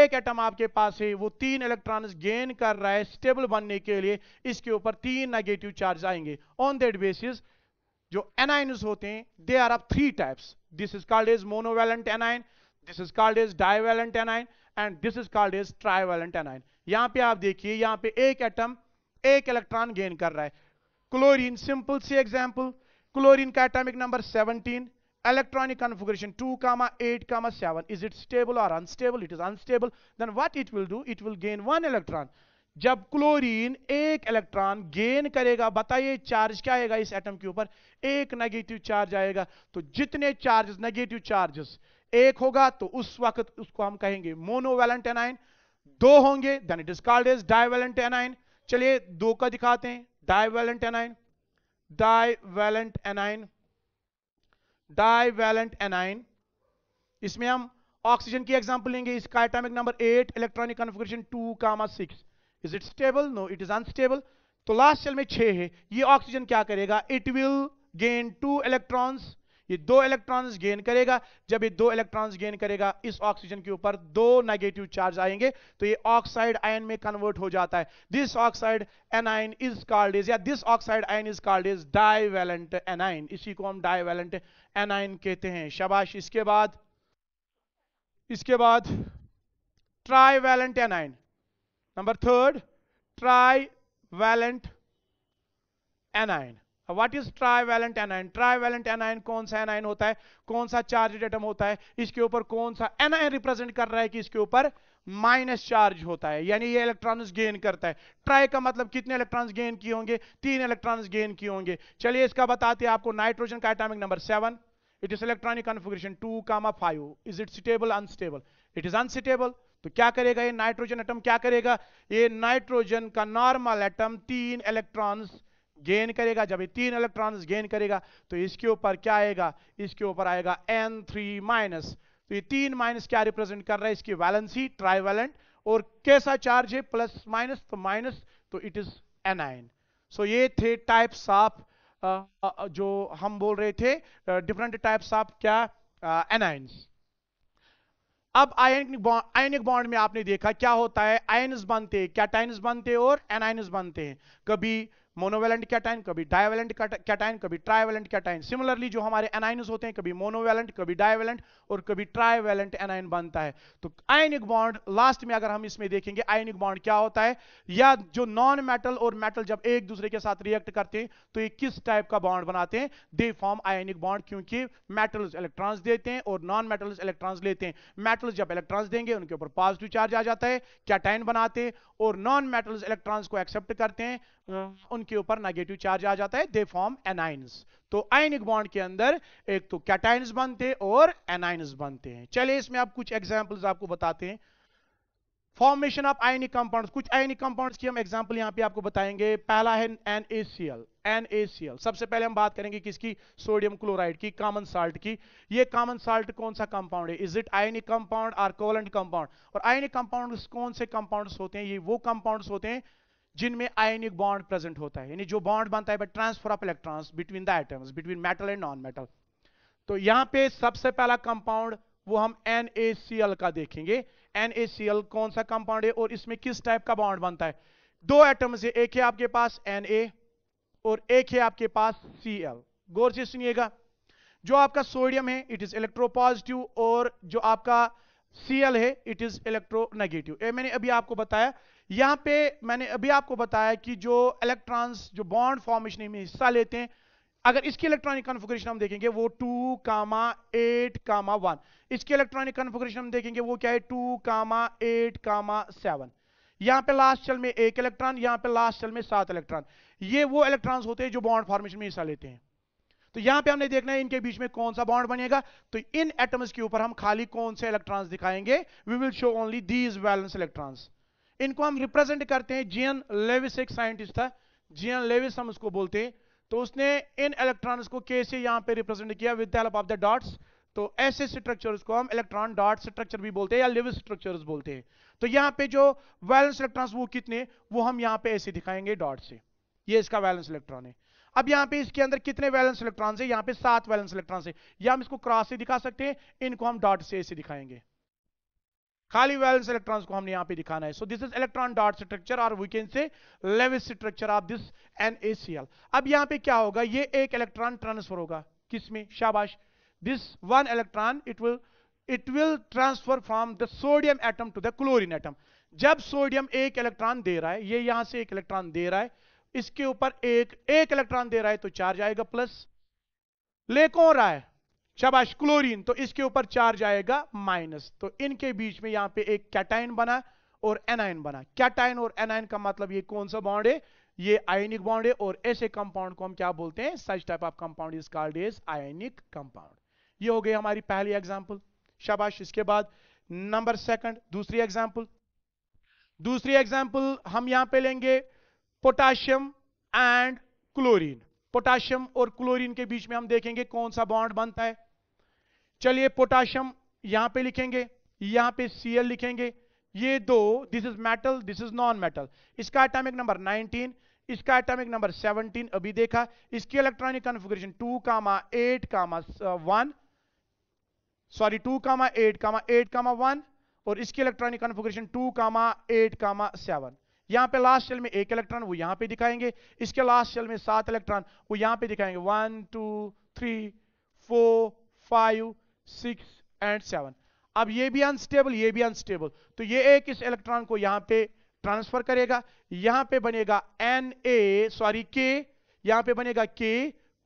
एक एटम आपके पास है वो तीन इलेक्ट्रॉन्स गेन कर रहा है स्टेबल बनने के लिए इसके ऊपर तीन नेगेटिव चार्ज आएंगे ऑन दैट बेसिस जो एनाइन्स होते हैं they are of three types this is called as monovalent anion this is called as divalent anion and this is called as trivalent anion यहां पर आप देखिए यहां पर एक एटम एक इलेक्ट्रॉन गेन कर रहा है क्लोरिन सिंपल सी एग्जाम्पल क्लोरिन का atomic number seventeen electronic configuration 2 comma 8 comma 7 is it stable or unstable it is unstable then what it will do it will gain one electron जब chlorine एक electron gain करेगा बताइए charge क्या आएगा इस atom के ऊपर एक नेगेटिव चार्ज आएगा तो जितने चार्जेस नेगेटिव चार्जेस एक होगा तो उस वक्त उसको हम कहेंगे मोनोवेलेंट एनाइन दो होंगे then it is called as divalent anion चलिए दो का दिखाते हैं divalent anion divalent anion divalent anion इसमें हम ऑक्सीजन की एग्जांपल लेंगे इसका atomic number eight electronic configuration two comma six is it stable no it is unstable तो लास्ट सेल में छह है ये ऑक्सीजन क्या करेगा it will gain two electrons ये दो इलेक्ट्रॉन्स गेन करेगा जब ये दो इलेक्ट्रॉन्स गेन करेगा इस ऑक्सीजन के ऊपर दो नेगेटिव चार्ज आएंगे तो ये ऑक्साइड आयन में कन्वर्ट हो जाता है this oxide anion is called as या this oxide ion is called as divalent anion इसी को हम डाइवेलेंट एनाइन कहते हैं शबाश इसके बाद इसके बाद trivalent anion number third trivalent anion what is trivalent anion trivalent anion कौन सा एनाइन होता है कौन सा चार्ज एटम होता है इसके ऊपर कौन सा एनाइन रिप्रेजेंट कर रहा है कि इसके ऊपर माइनस चार्ज होता है यानी ये इलेक्ट्रॉन्स गेन करता है ट्राई का मतलब कितने इलेक्ट्रॉन्स गेन किए होंगे तीन इलेक्ट्रॉन्स गेन किए होंगे चलिए इसका बताते हैं आपको नाइट्रोजन का atomic number seven it is electronic configuration two comma five is it stable unstable it is unstable तो क्या करेगा ये नाइट्रोजन एटम क्या करेगा ये नाइट्रोजन का नॉर्मल एटम तीन इलेक्ट्रॉन्स गेन करेगा जब ये तीन इलेक्ट्रॉन्स गेन करेगा तो इसके ऊपर क्या आएगा इसके ऊपर आएगा एन थ्री माइनस तो ये तीन माइनस क्या रिप्रेजेंट कर रहा है इसकी वैलेंसी ट्राइवेलेंट और कैसा चार्ज है प्लस माइनस तो माइनस तो it is anion so ये थे types of uh, uh, uh, जो हम बोल रहे थे डिफरेंट टाइप्स ऑफ क्या एनाइंस अब आयनिक आयनिक बॉन्ड में आपने देखा क्या होता है आयनस बनते हैं कैटाइनस बनते हैं और एनाइनस बनते हैं कभी मोनोवेलेंट कैटाइन कभी डायवेलेंट कैटाइन कभी ट्राइवेलेंट कैटाइन सिमिलरली जो हमारे एनाइनस होते हैं कभी मोनोवेलेंट कभी डायवेलेंट और कभी ट्राइवेलेंट एनाइन बनता है तो आयनिक बॉन्ड लास्ट में अगर हम इसमें देखेंगे आयनिक बॉन्ड क्या होता है या जो नॉन मेटल और मेटल जब एक दूसरे के साथ रिएक्ट करते हैं तो ये किस टाइप का बॉन्ड बनाते हैं दे फॉर्म आयनिक बॉन्ड क्योंकि मेटल्स इलेक्ट्रॉन्स देते हैं और नॉन मेटल्स इलेक्ट्रॉन्स लेते हैं मेटल्स जब इलेक्ट्रॉन्स देंगे उनके ऊपर पॉजिटिव चार्ज आ जाता है कैटाइन बनाते हैं और नॉन मेटल्स इलेक्ट्रॉन्स को एक्सेप्ट करते हैं उनके ऊपर नेगेटिव चार्ज आ जाता है दे फॉर्म एनाइंस तो आयनिक बॉन्ड के अंदर एक तो कैटाइंस बनते हैं और एनाइंस बनते हैं चलिए इसमें आप कुछ एग्जाम्पल्स आपको बताते हैं फॉर्मेशन ऑफ आयनिक कंपाउंड कुछ आयनिक कंपाउंड्स की हम एग्जांपल यहां पे आपको बताएंगे पहला है NaCl NaCl सबसे पहले हम बात करेंगे किसकी सोडियम क्लोराइड की कॉमन साल्ट की ये कॉमन साल्ट कौन सा कंपाउंड है इज इट आयनिक कंपाउंड और कोवलेंट कंपाउंड और आयनिक कंपाउंड्स कौन से कंपाउंड्स होते हैं ये वो कंपाउंड्स होते हैं जिनमें आयनिक बॉन्ड प्रेजेंट होता है यानी जो बॉन्ड बनता है transfer of electrons between the atoms between metal and non metal तो यहां पे सबसे पहला कंपाउंड वो हम NaCl का देखेंगे NaCl कौन सा कंपाउंड है और इसमें किस टाइप का बॉन्ड बनता है दो एटम्स है एक है आपके पास Na और एक है आपके पास Cl गौर से सुनिएगा जो आपका सोडियम है इट इज इलेक्ट्रो पॉजिटिव और जो आपका Cl है इट इज इलेक्ट्रो नेगेटिव मैंने अभी आपको बताया यहां पे मैंने अभी आपको बताया कि जो इलेक्ट्रॉन्स जो बॉन्ड फॉर्मेशन में हिस्सा लेते हैं अगर इसकी इलेक्ट्रॉनिक कॉन्फ़िगरेशन हम देखेंगे वो two comma eight comma one इसकी इलेक्ट्रॉनिक कॉन्फ़िगरेशन हम देखेंगे वो क्या है two comma eight comma seven यहां पे लास्ट चल में एक इलेक्ट्रॉन यहां पे लास्ट चल में सात इलेक्ट्रॉन ये वो इलेक्ट्रॉन्स होते हैं जो बॉन्ड फॉर्मेशन में हिस्सा लेते हैं तो यहां पे हमने देखना है इनके बीच में कौन सा बॉन्ड बनेगा तो इन एटम्स के ऊपर हम खाली कौन से इलेक्ट्रॉन्स दिखाएंगे we will show only these valence electrons इनको हम रिप्रेजेंट करते हैं जीएन लेविस एक साइंटिस्ट था जीएन लेविस हम उसको बोलते हैं तो उसने इन इलेक्ट्रॉन्स को कैसे यहां पे रिप्रेजेंट किया with the help of the dots तो ऐसे स्ट्रक्चर को हम इलेक्ट्रॉन डॉट स्ट्रक्चर भी बोलते हैं या लेविस स्ट्रक्चर बोलते हैं तो यहां पे जो वैलेंस इलेक्ट्रॉन्स वो कितने वो हम यहाँ पे ऐसे दिखाएंगे डॉट से ये इसका वैलेंस इलेक्ट्रॉन है अब यहाँ पे इसके अंदर कितने वैलेंस इलेक्ट्रॉन्स है यहाँ पे सात वैलेंस इलेक्ट्रॉन्स है या हम इसको क्रॉस से दिखा सकते हैं इनको हम डॉट से ऐसे दिखाएंगे खाली वैलेंस इलेक्ट्रॉन्स को हमने यहां पे दिखाना है so this is electron dot structure और we can say Lewis structure of this NaCl अब यहां पे क्या होगा ये एक इलेक्ट्रॉन ट्रांसफर होगा किसमें शाबाश this one electron it will it will transfer from the sodium atom to the chlorine atom जब सोडियम एक इलेक्ट्रॉन दे रहा है ये यहां से एक इलेक्ट्रॉन दे रहा है इसके ऊपर एक एक इलेक्ट्रॉन दे रहा है तो चार्ज आएगा प्लस ले कौन रहा है शाबाश क्लोरीन तो इसके ऊपर चार्ज आएगा माइनस तो इनके बीच में यहां पे एक कैटाइन बना और एनाइन बना कैटाइन और एनाइन का मतलब ये कौन सा बॉन्ड है ये आयनिक बॉन्ड है और ऐसे कंपाउंड को हम क्या बोलते हैं such type of compound is called is ionic compound ये हो गई हमारी पहली एग्जाम्पल शाबाश इसके बाद नंबर सेकंड दूसरी एग्जाम्पल दूसरी एग्जाम्पल हम यहां पे लेंगे पोटाशियम एंड क्लोरीन पोटाशियम और क्लोरीन के बीच में हम देखेंगे कौन सा बॉन्ड बनता है चलिए पोटाशियम यहां पे लिखेंगे यहां पे सीएल लिखेंगे ये दो this is metal this is non metal इसका एटॉमिक नंबर 19 इसका एटॉमिक नंबर 17 अभी देखा इसकी इलेक्ट्रॉनिक कॉन्फ़िगरेशन का comma eight comma one sorry two comma eight comma eight comma one और इसकी electronic configuration two comma eight comma seven यहां पे लास्ट शेल में एक इलेक्ट्रॉन वो यहां पे दिखाएंगे इसके लास्ट शेल में सात इलेक्ट्रॉन वो यहां पे दिखाएंगे one two three four five six and seven अब ये भी अनस्टेबल ये भी अनस्टेबल तो ये एक इस इलेक्ट्रॉन को यहां पे ट्रांसफर करेगा यहां पे बनेगा एन ए सॉरी के यहां पे बनेगा के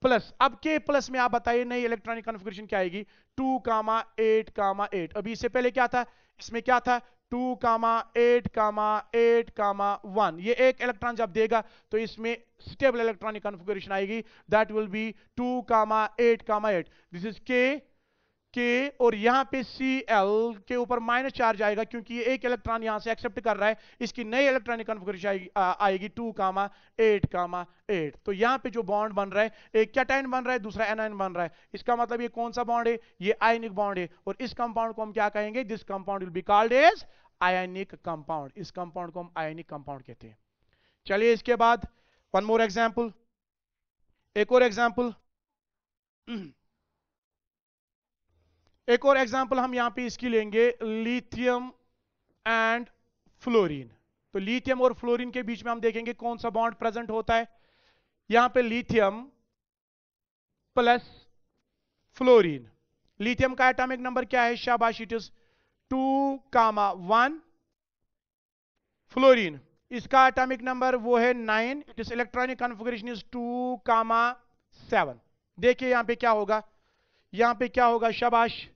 प्लस अब के प्लस में आप बताइए नई इलेक्ट्रॉनिक कॉन्फ़िगरेशन क्या आएगी two comma eight comma eight अभी इससे पहले क्या था इसमें क्या था two comma eight comma eight comma one ये एक इलेक्ट्रॉन जब देगा तो इसमें स्टेबल इलेक्ट्रॉनिक कॉन्फ़िगरेशन आएगी that will be two comma eight comma eight this is K K और यहां पे सी एल के ऊपर माइनस चार्ज आएगा क्योंकि ये एक इलेक्ट्रॉन यहां से एक्सेप्ट कर रहा है इसकी नई इलेक्ट्रॉनिक कन्फिग्रेशन आएगी two comma eight comma eight तो यहां पे जो बॉन्ड बन रहा है एक कैटाइन बन रहा है दूसरा एनाइन बन रहा है इसका मतलब ये कौन सा बॉन्ड है ये आयनिक बॉन्ड है और इस कंपाउंड को हम क्या कहेंगे this compound will be called as ionic compound इस कंपाउंड को हम आयनिक कंपाउंड कहते हैं चलिए इसके बाद वन मोर एग्जाम्पल एक और एग्जाम्पल एक और एग्जाम्पल हम यहां पे इसकी लेंगे लिथियम एंड फ्लोरीन तो लिथियम और फ्लोरीन के बीच में हम देखेंगे कौन सा बॉन्ड प्रेजेंट होता है यहां पे लिथियम प्लस फ्लोरीन लिथियम का एटॉमिक नंबर क्या है शाबाश it is two comma one fluorine इसका एटॉमिक नंबर वो है nine it is electronic configuration is two comma seven देखिए यहां पे क्या होगा यहां पे क्या होगा शाबाश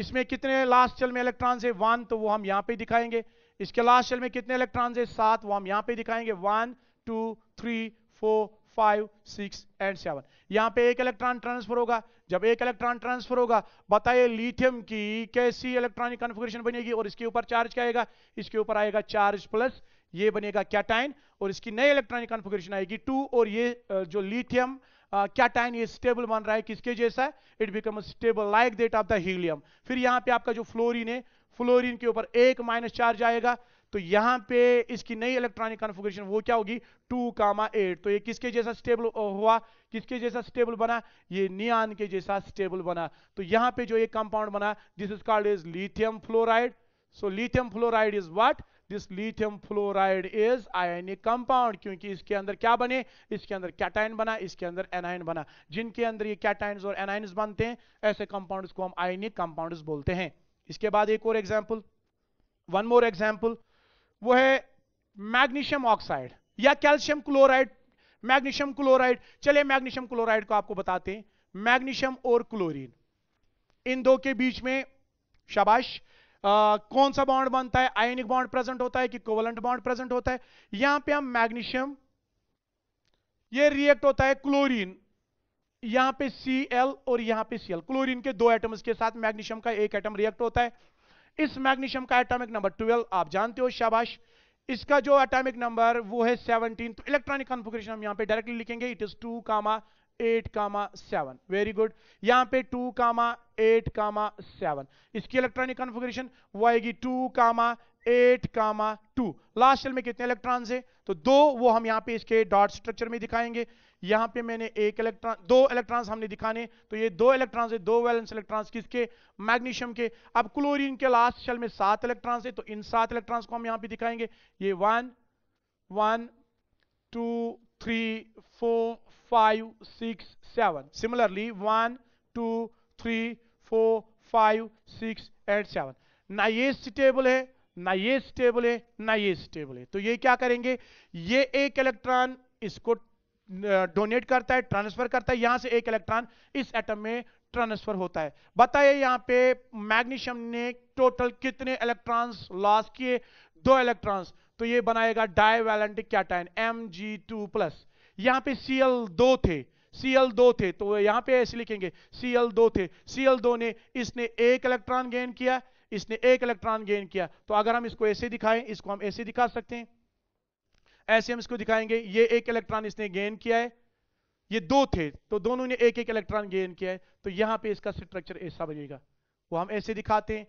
इसमें कितने लास्ट चल में इलेक्ट्रॉन्स है वन तो वो हम यहां पे दिखाएंगे इसके लास्ट चल में कितने इलेक्ट्रॉन्स है सात वो हम यहां पे दिखाएंगे one two three four five six and seven यहां पे एक इलेक्ट्रॉन ट्रांसफर होगा जब एक इलेक्ट्रॉन ट्रांसफर होगा बताइए लिथियम की कैसी इलेक्ट्रॉनिक कन्फिग्रेशन बनेगी और इसके ऊपर चार्ज क्या आएगा इसके ऊपर आएगा चार्ज प्लस ये बनेगा कैटाइन और इसकी नई इलेक्ट्रॉनिक कन्फिग्रेशन आएगी टू और ये जो लिथियम क्या टाइम ये स्टेबल बन रहा है किसके जैसा है it become stable like that of the helium फिर यहां पे आपका जो फ्लोरीन है फ्लोरीन के ऊपर एक माइनस चार्ज आएगा तो यहां पे इसकी नई इलेक्ट्रॉनिक कॉन्फ़िगरेशन वो क्या होगी टू कामा एट तो ये किसके जैसा स्टेबल हुआ किसके जैसा स्टेबल बना ये नियान के जैसा स्टेबल बना तो यहां पे जो एक कंपाउंड बना this is called is lithium fluoride so lithium fluoride is what this lithium fluoride is ionic compound क्योंकि इसके अंदर क्या बने इसके अंदर कैटाइन बना इसके अंदर एनाइन बना जिनके अंदर ये कैटाइन और एनाइन बनते हैं ऐसे कंपाउंड को हम आयनिक कंपाउंड बोलते हैं इसके बाद एक और एग्जाम्पल वन मोर एग्जाम्पल वो है मैग्नीशियम ऑक्साइड या कैल्शियम क्लोराइड मैग्नीशियम क्लोराइड चलिए मैग्नीशियम क्लोराइड को आपको बताते हैं मैग्नीशियम और क्लोरीन इन दो के बीच में शाबाश आ, कौन सा बॉन्ड बनता है आयनिक बॉन्ड प्रेजेंट होता है कि कोवलेंट बॉन्ड प्रेजेंट होता है यहां पे हम मैग्नीशियम ये रिएक्ट होता है क्लोरीन यहां पे Cl और यहां पे Cl क्लोरीन के दो एटम्स के साथ मैग्नीशियम का एक एटम रिएक्ट होता है इस मैग्नीशियम का एटॉमिक नंबर 12 आप जानते हो शाबाश इसका जो एटॉमिक नंबर वो है 17 तो इलेक्ट्रॉनिक कॉन्फ़िगरेशन हम यहां पे डायरेक्टली लिखेंगे it is 2 comma eight comma seven very good यहां पे two comma eight comma seven इसकी इलेक्ट्रॉनिक कॉन्फ़िगरेशन वो आएगी two comma eight comma two last shell में कितने इलेक्ट्रॉन है तो दो वो हम यहां पे इसके डॉट स्ट्रक्चर में दिखाएंगे यहां पे मैंने एक इलेक्ट्रॉन दो इलेक्ट्रॉन्स हमने दिखाने तो ये दो इलेक्ट्रॉन्स है दो वैलेंस इलेक्ट्रॉन्स किसके मैग्नीशियम के अब क्लोरीन के लास्ट सेल में सात इलेक्ट्रॉन्स है तो इन सात इलेक्ट्रॉन्स को हम यहाँ पे दिखाएंगे ये one one two three four five, six, seven. Similarly, one, two, three, four, five six and seven ना ये स्टेबल है ना ये स्टेबल है ना ये स्टेबल है तो ये क्या करेंगे ये एक इलेक्ट्रॉन इसको डोनेट करता है ट्रांसफर करता है यहां से एक इलेक्ट्रॉन इस एटम में ट्रांसफर होता है बताइए यहां पे मैग्नीशियम ने टोटल कितने इलेक्ट्रॉन्स लॉस किए दो इलेक्ट्रॉन्स तो ये बनाएगा divalent cation M G two plus यहां पे सीएल दो थे सीएल दो थे तो यहां पे ऐसे लिखेंगे सीएल दो थे सीएल दो ने इसने एक इलेक्ट्रॉन गेन किया इसने एक इलेक्ट्रॉन गेन किया तो अगर हम इसको ऐसे दिखाएं इसको हम ऐसे दिखा सकते हैं ऐसे हम इसको दिखाएंगे ये एक इलेक्ट्रॉन इसने गेन किया है ये दो थे तो दोनों ने एक एक इलेक्ट्रॉन गेन किया है तो यहां पे इसका स्ट्रक्चर ऐसा बनेगा वो हम ऐसे दिखाते हैं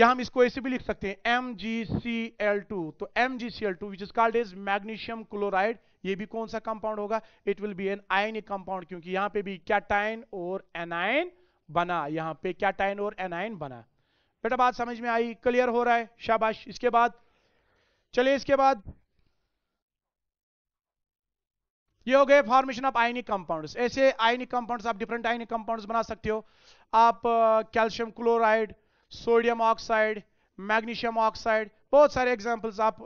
या हम इसको ऐसे भी लिख सकते हैं M G C L two तो M G C L two which is called is magnesium chloride ये भी कौन सा कंपाउंड होगा it will be an ionic compound क्योंकि यहां पे भी कैटाइन और एनाइन बना यहां पे कैटाइन और एनाइन बना बेटा बात समझ में आई क्लियर हो रहा है शाबाश इसके बाद चलिए इसके बाद ये हो गए फॉर्मेशन ऑफ आयनिक कंपाउंड्स ऐसे आयनिक कंपाउंड्स आप डिफरेंट आयनिक कंपाउंड्स बना सकते हो आप calcium chloride sodium oxide magnesium oxide बहुत सारे एग्जाम्पल्स आप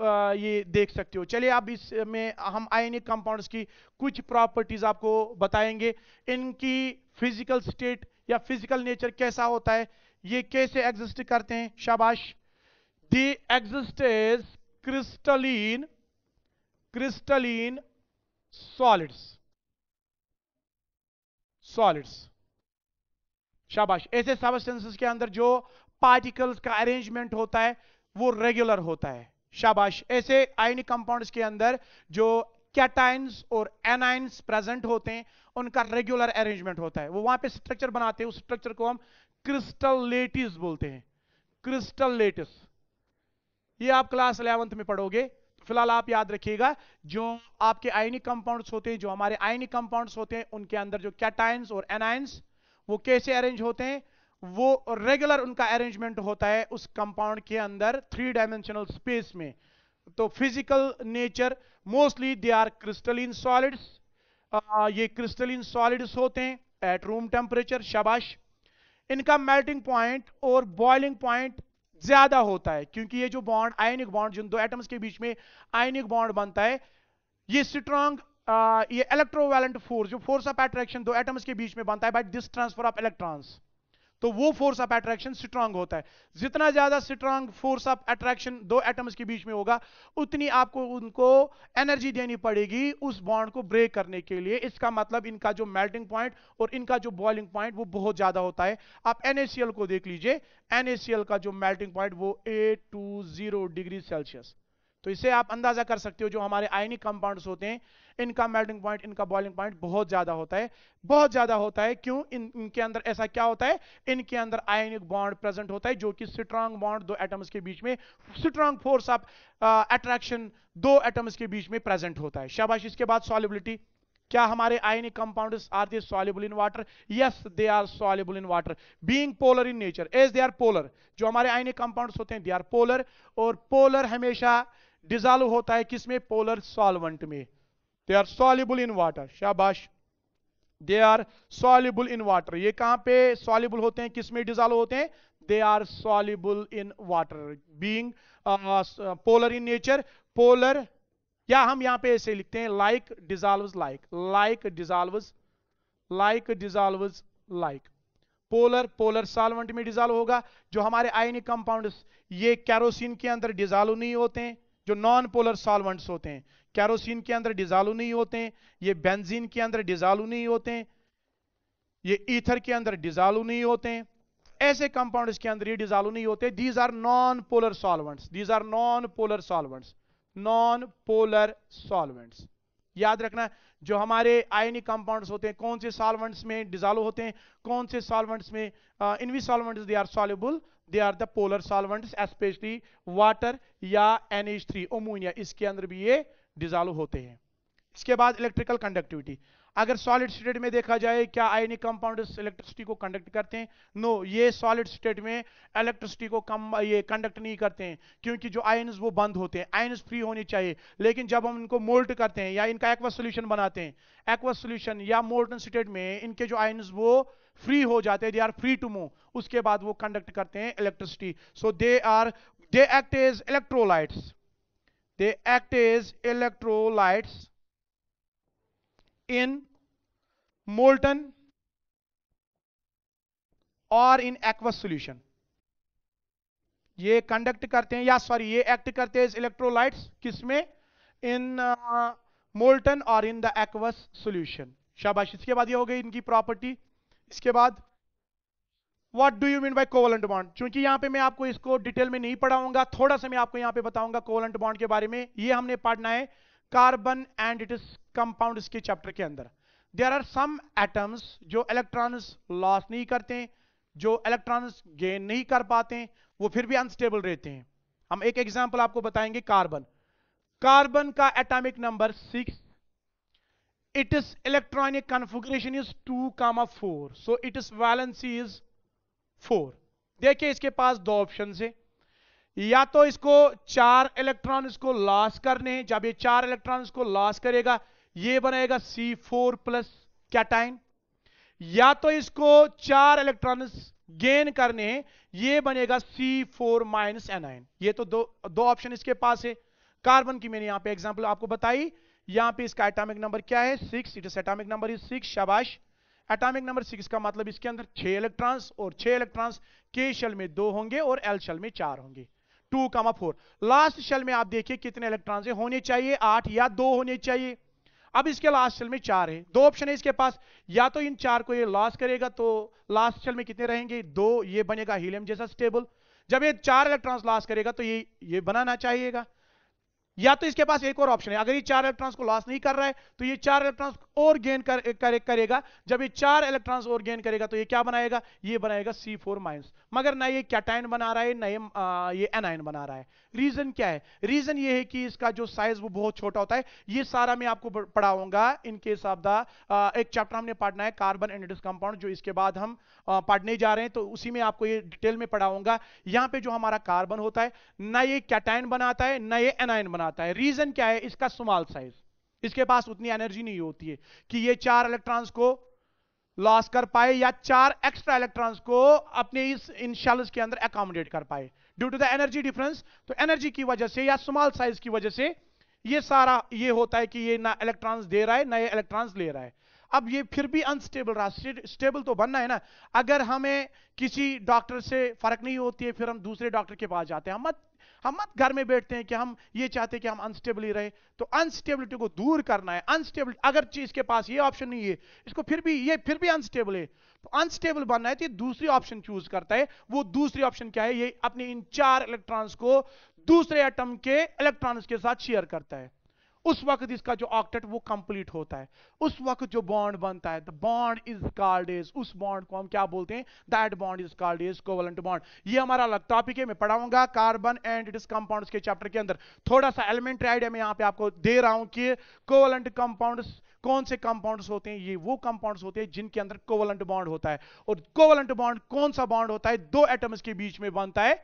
ये देख सकते हो चलिए अब इसमें हम आयनिक कंपाउंड्स की कुछ प्रॉपर्टीज आपको बताएंगे इनकी फिजिकल स्टेट या फिजिकल नेचर कैसा होता है ये कैसे एग्जिस्ट करते हैं शाबाश the exist is crystalline crystalline solids solids शाबाश ऐसे सबस्टेंसेस के अंदर जो पार्टिकल्स का अरेंजमेंट होता है वो रेगुलर होता है शाबाश ऐसे आयनिक कंपाउंड्स के अंदर जो कैटाइंस और एनाइंस प्रेजेंट होते हैं उनका रेगुलर अरेंजमेंट होता है वो वहां पे स्ट्रक्चर बनाते हैं उस स्ट्रक्चर को हम क्रिस्टल लेटिस बोलते हैं क्रिस्टल लेटिस ये आप क्लास इलेवंथ में पढ़ोगे फिलहाल आप याद रखिएगा जो आपके आयनिक कंपाउंड्स होते हैं जो हमारे आयनिक कंपाउंड्स होते हैं उनके अंदर जो कैटाइंस और एनाइंस वो कैसे अरेंज होते हैं वो रेगुलर उनका अरेंजमेंट होता है उस कंपाउंड के अंदर थ्री डायमेंशनल स्पेस में तो physical nature mostly they are crystalline solids ये क्रिस्टलिन सॉलिड्स होते हैं एट रूम टेम्परेचर शबाश इनका मेल्टिंग पॉइंट और बॉइलिंग पॉइंट ज्यादा होता है क्योंकि ये जो बॉन्ड आयनिक बॉन्ड जिन दो एटम्स के बीच में आयनिक बॉन्ड बनता है ये स्ट्रॉन्ग ये इलेक्ट्रोवैलेंट फोर्स जो फोर्स ऑफ एट्रैक्शन दो एटम्स के बीच में बनता है by this transfer of electrons तो वो फोर्स ऑफ अट्रैक्शन स्ट्रांग होता है जितना ज्यादा स्ट्रांग फोर्स ऑफ अट्रैक्शन दो एटम्स के बीच में होगा उतनी आपको उनको एनर्जी देनी पड़ेगी उस बॉन्ड को ब्रेक करने के लिए इसका मतलब इनका जो मेल्टिंग पॉइंट और इनका जो बॉइलिंग पॉइंट वो बहुत ज्यादा होता है आप एनएसीएल को देख लीजिए एनएसीएल का जो मेल्टिंग पॉइंट वो eight two zero degree Celsius तो इसे आप अंदाजा कर सकते हो जो हमारे आयनिक कंपाउंड्स होते हैं इनका मेल्टिंग पॉइंट इनका बॉइलिंग पॉइंट बहुत ज्यादा होता है बहुत ज्यादा होता है क्यों इन, इनके अंदर ऐसा क्या होता है इनके अंदर आयनिक बॉन्ड प्रेजेंट होता है जो कि स्ट्रांग बॉन्ड दो एटम्स के बीच में स्ट्रांग फोर्स ऑफ अट्रैक्शन दो एटम्स के बीच में प्रेजेंट होता है शाबाश इसके बाद सॉलिबिलिटी क्या हमारे ionic compound are they soluble in water yes they are soluble in water being polar in nature as they are polar जो हमारे आयनिक कंपाउंड्स होते हैं दे आर पोलर और पोलर हमेशा डिजॉल्व होता है किसमें पोलर सॉल्वेंट में दे आर सॉलिबुल इन वाटर शाबाश दे आर सॉलिबुल इन वाटर ये कहां पे सॉलिबल होते हैं किस में डिजॉल्व होते हैं they are soluble in water being polar in nature polar या हम यहां पे ऐसे लिखते हैं like dissolve like like dissolve like dissolve like polar polar solvent में डिजॉल्व होगा जो हमारे आयनिक कंपाउंड ये कैरोसिन के अंदर डिजॉल्व नहीं होते हैं जो नॉन पोलर सॉल्वेंट्स होते हैं कैरोसिन के अंदर डिजालू नहीं होते ये बेंजीन के अंदर डिजालू नहीं होते ये ईथर के अंदर डिजालू नहीं होते ऐसे कंपाउंड्स के अंदर ये डिजालू नहीं होते these are non polar solvents these are non polar solvents non polar solvents याद रखना जो हमारे आयनिक कंपाउंड्स होते हैं कौन से सॉल्वेंट्स में डिजालू होते हैं कौन से सॉल्वेंट्स में in we solvents they are soluble they are the polar solvents specially water या एनएच थ्री अमोनिया इसके अंदर भी ये डिजॉल्व होते हैं इसके बाद इलेक्ट्रिकल कंडक्टिविटी अगर सॉलिड स्टेट में देखा जाए क्या आयनिक कंपाउंड इलेक्ट्रिसिटी को कंडक्ट करते हैं नो no, ये सॉलिड स्टेट में इलेक्ट्रिसिटी को कम ये कंडक्ट नहीं करते हैं क्योंकि जो आयन्स वो बंद होते हैं आयन्स फ्री होने चाहिए लेकिन जब हम इनको मोल्ट करते हैं या इनका एक्वा सोल्यूशन बनाते हैं एक्वा सोल्यूशन या मोल्टन स्टेट में इनके जो आयन्स वो फ्री हो जाते हैं they are free to move उसके बाद वो कंडक्ट करते हैं electricity so they are they act as electrolytes They act as electrolytes in molten और इन एक्वस सोल्यूशन ये कंडक्ट करते हैं या सॉरी ये एक्ट करते हैं इलेक्ट्रोलाइट्स किसमें इन मोल्टन और इन द एक्वस सॉल्यूशन शाबाश इसके बाद ये हो गई इनकी प्रॉपर्टी इसके बाद what do you mean by covalent bond क्योंकि यहां पे मैं आपको इसको डिटेल में नहीं पढ़ाऊंगा थोड़ा सा मैं आपको यहां पे बताऊंगा कोवलेंट बॉन्ड के बारे में ये हमने पढ़ना है carbon and it is compound इसके चैप्टर के अंदर देर आर सम एटम्स जो इलेक्ट्रॉन्स लॉस नहीं करते जो इलेक्ट्रॉन्स गेन नहीं कर पाते वो फिर भी अनस्टेबल रहते हैं हम एक एग्जाम्पल आपको बताएंगे कार्बन कार्बन का atomic number six it is electronic configuration is two comma four so it is valency is four देखिए इसके पास दो ऑप्शन है या तो इसको चार इलेक्ट्रॉन इसको लॉस करने हैं जब ये चार इलेक्ट्रॉन इसको लॉस करेगा ये बनाएगा सी फोर प्लस कैटाइन या तो इसको चार इलेक्ट्रॉन गेन करने हैं ये बनेगा सी फोर माइनस एनाइन ये तो दो दो ऑप्शन इसके पास है कार्बन की मैंने यहां पे एग्जांपल आपको बताई यहां पे इसका एटॉमिक नंबर क्या है six it atomic number is six शाबाश एटॉमिक नंबर सिक्स का मतलब इसके अंदर छह इलेक्ट्रॉन्स और छह इलेक्ट्रॉन्स के शेल में दो होंगे और एल शेल में चार होंगे two comma four last shell में आप देखिए कितने इलेक्ट्रॉन्स होने चाहिए आठ या दो होने चाहिए अब इसके लास्ट शेल में चार है दो ऑप्शन है इसके पास या तो इन चार को ये लॉस करेगा तो लास्ट शेल में कितने रहेंगे दो ये बनेगा हीलियम जैसा स्टेबल जब ये चार इलेक्ट्रॉन्स लॉस करेगा तो ये ये बनाना चाहिएगा या तो इसके पास एक और ऑप्शन है अगर ये चार इलेक्ट्रॉन्स को लॉस नहीं कर रहा है तो ये चार इलेक्ट्रॉन्स और गेन कर, कर, करेगा जब ये चार इलेक्ट्रॉन्स और गेन करेगा तो ये क्या बनाएगा ये बनाएगा सी फोर माइनस मगर ना ये कैटाइन बना रहा है ना ये आ, ये एनाइन बना रहा है रीजन क्या है रीजन ये है कि इसका जो साइज वो बहुत छोटा होता है ये सारा मैं आपको पढ़ाऊंगा इन केस ऑफ द एक चैप्टर हमने पढ़ना है कार्बन एंड कंपाउंड जो इसके बाद हम पढ़ने जा रहे हैं तो उसी में आपको ये डिटेल में पढ़ाऊंगा यहां पे जो हमारा कार्बन होता है ना ये कैटाइन बनाता है ना ये एनाइन बनाता है रीजन क्या है इसका स्मॉल साइज इसके पास उतनी एनर्जी नहीं होती है कि ये चार इलेक्ट्रॉन्स को लॉस कर पाए या चार एक्स्ट्रा इलेक्ट्रॉन्स को अपने इस इन शेल्स के अंदर अकोमोडेट कर पाए due to the energy difference तो एनर्जी की वजह से या स्मॉल साइज की वजह से ये सारा ये होता है कि ये ना इलेक्ट्रॉन्स दे रहा है ना ये इलेक्ट्रॉन्स ले रहा है अब ये फिर भी अनस्टेबल रहा स्टेबल तो बनना है ना अगर हमें किसी डॉक्टर से फर्क नहीं होती है फिर हम दूसरे डॉक्टर के पास जाते हैं हम मत हम मत घर में बैठते हैं कि हम ये चाहते हैं कि हम अनस्टेबल ही रहे तो अनस्टेबिलिटी को दूर करना है अनस्टेबल अगर चीज के पास ये ऑप्शन नहीं है इसको फिर भी ये फिर भी अनस्टेबल है तो अनस्टेबल बनना है तो दूसरी ऑप्शन चूज करता है वो दूसरी ऑप्शन क्या है ये अपने इन चार इलेक्ट्रॉन्स को दूसरे एटम के इलेक्ट्रॉन्स के साथ शेयर करता है उस वक्त इसका जो ऑक्टेट वो कंप्लीट होता है उस वक्त जो बॉन्ड बनता है बॉन्ड इज कार्ड इज उस बॉन्ड को हम क्या बोलते हैं that bond is called is covalent bond ये हमारा अलग टॉपिक है मैं पढ़ाऊंगा carbon and it is compound के चैप्टर के अंदर थोड़ा सा एलिमेंट्री आइडिया मैं यहां पे आपको दे रहा हूं कि कोवलेंट कंपाउंड कौन से कंपाउंड्स होते हैं ये वो कंपाउंड्स होते हैं जिनके अंदर कोवलेंट बॉन्ड होता है और कोवलेंट बॉन्ड कौन सा बॉन्ड होता है दो एटम्स के बीच में बनता है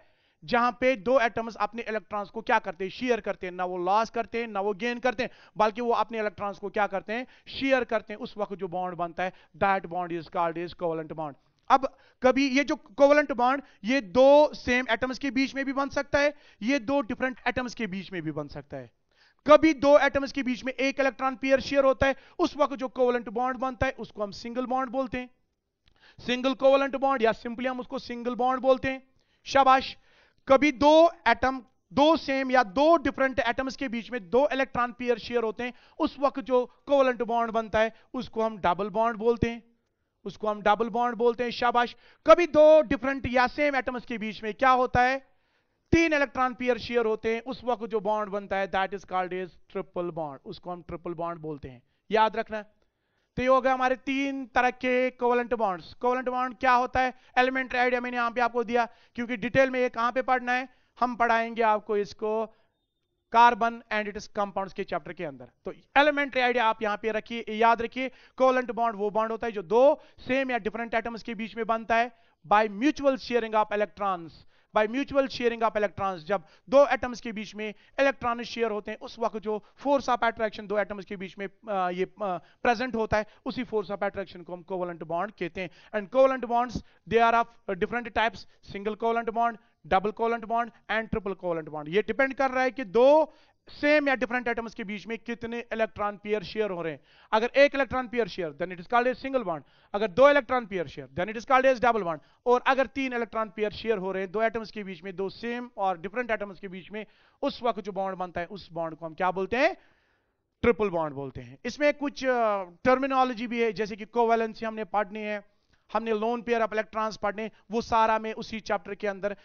जहां पे दो एटम्स अपने इलेक्ट्रॉन्स को क्या करते हैं शेयर करते हैं ना वो लॉस करते हैं ना वो गेन करते हैं बल्कि वो अपने इलेक्ट्रॉन्स को क्या करते हैं शेयर करते हैं उस वक्त जो बॉन्ड बनता है that bond is called is covalent bond अब कभी ये जो कोवलेंट बॉन्ड ये दो सेम एटम्स के बीच में भी बन सकता है ये दो डिफरेंट एटम्स के बीच में भी बन सकता है कभी दो एटम्स के बीच में एक इलेक्ट्रॉन पेयर शेयर होता है उस वक्त जो कोवलेंट बॉन्ड बनता है उसको हम सिंगल बॉन्ड बोलते हैं सिंगल कोवलेंट बॉन्ड या सिंपली हम उसको सिंगल बॉन्ड बोलते हैं शाबाश कभी दो एटम दो सेम या दो डिफरेंट एटम्स के बीच में दो इलेक्ट्रॉन पेयर शेयर होते हैं उस वक्त जो कोवलेंट बॉन्ड बनता है उसको हम डबल बॉन्ड बोलते हैं उसको हम डबल बॉन्ड बोलते हैं शाबाश कभी दो डिफरेंट या सेम एटम्स के बीच में क्या होता है तीन इलेक्ट्रॉन पेयर शेयर होते हैं उस वक्त जो बॉन्ड बनता है that is called is triple bond उसको हम ट्रिपल बॉन्ड बोलते हैं याद रखना तो ये हो गए हमारे तीन तरह के कोवलेंट बॉन्ड्स कोवलेंट बॉन्ड क्या होता है एलिमेंट्री आइडिया मैंने यहां पे आपको दिया क्योंकि डिटेल में ये कहां पे पढ़ना है हम पढ़ाएंगे आपको इसको कार्बन एंड इट कंपाउंड्स के चैप्टर के अंदर तो एलिमेंट्री आइडिया आप यहां पे रखिए याद रखिए कोवलेंट बॉन्ड वो बॉन्ड होता है जो दो सेम या डिफरेंट एटम्स के बीच में बनता है by mutual sharing of electrons by mutual sharing of electrons जब दो एटम्स के बीच में इलेक्ट्रॉन शेयर होते हैं उस वक्त जो फोर्स ऑफ एट्रैक्शन दो एटम्स के बीच में ये प्रेजेंट होता है उसी फोर्स ऑफ एट्रैक्शन को हम कोवलेंट बॉन्ड कहते हैं and covalent bonds they are of different types single covalent bond double covalent bond and triple covalent bond ये डिपेंड कर रहा है कि दो सेम या डिफरेंट एटम्स के बीच में कितने इलेक्ट्रॉन पेयर शेयर हो रहे हैं अगर एक electron pair share then it is called as single bond अगर दो electron pair share then it is called as double bond और अगर तीन इलेक्ट्रॉन पेयर शेयर हो रहे हैं दो एटम्स के बीच में दो सेम और डिफरेंट एटम्स के बीच में उस वक्त जो बॉन्ड बनता है उस बॉन्ड को हम क्या बोलते हैं ट्रिपल बॉन्ड बोलते हैं इसमें कुछ टर्मिनोलॉजी भी है जैसे कि कोवेलेंसी हमने पढ़नी है हमने लोन पेयर ऑफ इलेक्ट्रॉन्स पढ़ने वो सारा मैं उसी चैप्टर के अंदर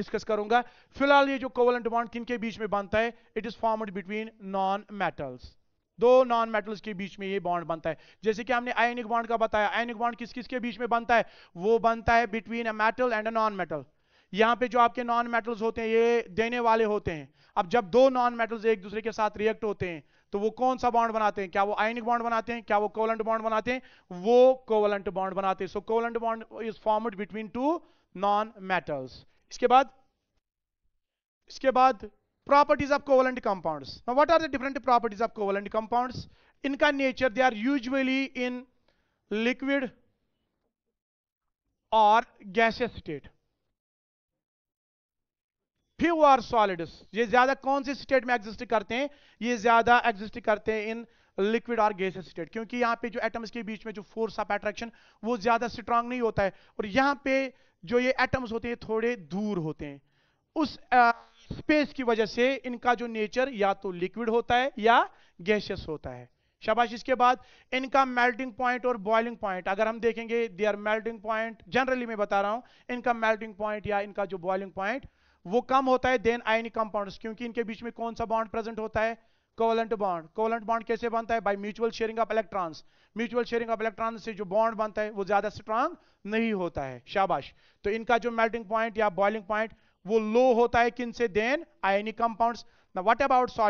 डिस्कस करूंगा फिलहाल ये जो कोवल डिमांड किन के बीच में बनता है it is formed between non metals दो नॉन मेटल्स के बीच में ये बॉन्ड बनता है जैसे कि हमने आयनिक बॉन्ड का बताया आयनिक बॉन्ड किस किस के बीच में बनता है वो बनता है between a metal and a non metal यहाँ पे जो आपके नॉन मेटल्स होते हैं ये देने वाले होते हैं अब जब दो नॉन मेटल्स एक दूसरे के साथ रिएक्ट होते हैं तो वो कौन सा बॉन्ड बनाते हैं क्या वो आयनिक बॉन्ड बनाते हैं क्या वो कोवलेंट बॉन्ड बनाते हैं वो कोवलेंट बॉन्ड बनाते हैं so covalent bond is formed between two non metals इसके बाद इसके बाद properties of covalent compound what are the different properties of of compound इनका nature they are usually in liquid और gaseous state few are solid ये ज्यादा कौन से स्टेट में एग्जिस्ट करते हैं ये ज्यादा एग्जिस्ट करते हैं इन लिक्विड और गैस स्टेट क्योंकि यहाँ पे जो एटम्स के बीच में जो फोर्स ऑफ अट्रैक्शन वो ज्यादा स्ट्रांग नहीं होता है और यहाँ पे जो ये एटम्स होते हैं थोड़े दूर होते हैं उस स्पेस की वजह से इनका जो नेचर या तो लिक्विड होता है या गैशियस होता है शाबाश इसके बाद इनका मेल्टिंग पॉइंट और बॉइलिंग पॉइंट अगर हम देखेंगे they are melting point generally मैं बता रहा हूं इनका मेल्टिंग पॉइंट या इनका जो बॉइलिंग पॉइंट वो कम होता है देन आयनिक कंपाउंड क्योंकि इनके बीच में कौन सा बॉन्ड प्रेजेंट होता है कोवलेंट बॉन्ड कोवलेंट बॉन्ड कैसे बनता है by mutual sharing of electrons mutual sharing of electron से जो बॉन्ड बनता है वो ज्यादा स्ट्रांग नहीं होता है शाबाश तो इनका जो मेल्टिंग पॉइंट या बॉइलिंग पॉइंट वो लो होता है किन से then ionic compound now about about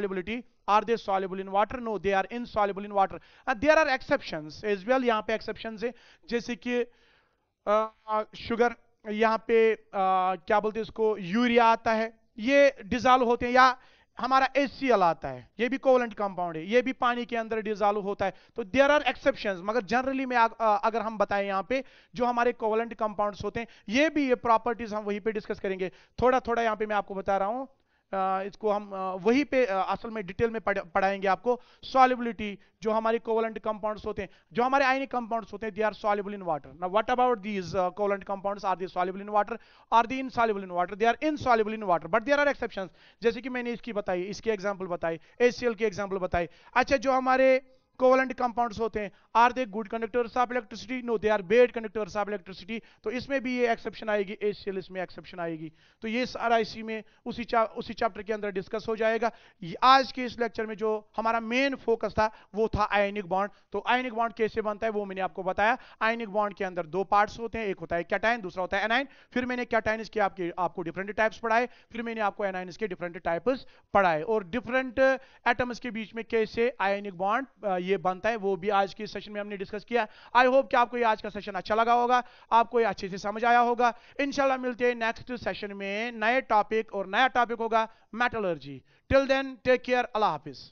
are they they in water no they are in insoluble in water and there are exceptions as well yahan pe exceptions hai jaise ki uh, uh, यहाँ पे आ, क्या बोलते हैं इसको urea आता है ये dissolve होते हैं या हमारा एस आता है ये भी कोवलेंट कंपाउंड है ये भी पानी के अंदर डिजॉल्व होता है तो देर आर एक्सेप्शन मगर जनरली में अगर हम बताएं यहाँ पे जो हमारे कोवलेंट कंपाउंड्स होते हैं ये भी ये प्रॉपर्टीज हम वहीं पे डिस्कस करेंगे थोड़ा थोड़ा यहाँ पे मैं आपको बता रहा हूँ इसको हम वही पे असल में डिटेल में पढ़ाएंगे आपको सॉलिबिलिटी जो हमारे कोवलेंट कंपाउंड्स होते हैं जो हमारे आयनिक कंपाउंड्स होते हैं they are soluble in water ना what about these covalent compounds are the soluble in water are insoluble in water they are insoluble in water but there are exception जैसे कि मैंने इसकी बताई इसकी example बताई ACL की example बताई अच्छा जो हमारे कोवलेंट कंपाउंड्स होते हैं are they good conductors of electricity no they are bad conductors of electricity तो इसमें भी ये एक्सेप्शन आएगी एच इसमें एक्सेप्शन आएगी तो ये सारा इसी में उसी चा, उसी चैप्टर के अंदर डिस्कस हो जाएगा आज के इस लेक्चर में जो हमारा मेन फोकस था वो था आयनिक बॉन्ड तो आयनिक बॉन्ड कैसे बनता है वो मैंने आपको बताया आयनिक बॉन्ड के अंदर दो पार्ट्स होते हैं एक होता है कैटाइन दूसरा होता है एनाइन फिर मैंने कैटाइन इसके आपके आपको डिफरेंट टाइप्स पढ़ाए फिर मैंने आपको एनाइन इसके डिफरेंट टाइप्स पढ़ाए और डिफरेंट एटम्स के बीच में कैसे आयनिक बॉन्ड ये बनता है वो भी आज के सेशन में हमने डिस्कस किया आई होप कि आपको ये आज का सेशन अच्छा लगा होगा आपको ये अच्छे से समझ आया होगा इनशाला मिलते हैं नेक्स्ट सेशन में नए टॉपिक और नया टॉपिक होगा metallurgy till then take care अल्लाह हाफिज़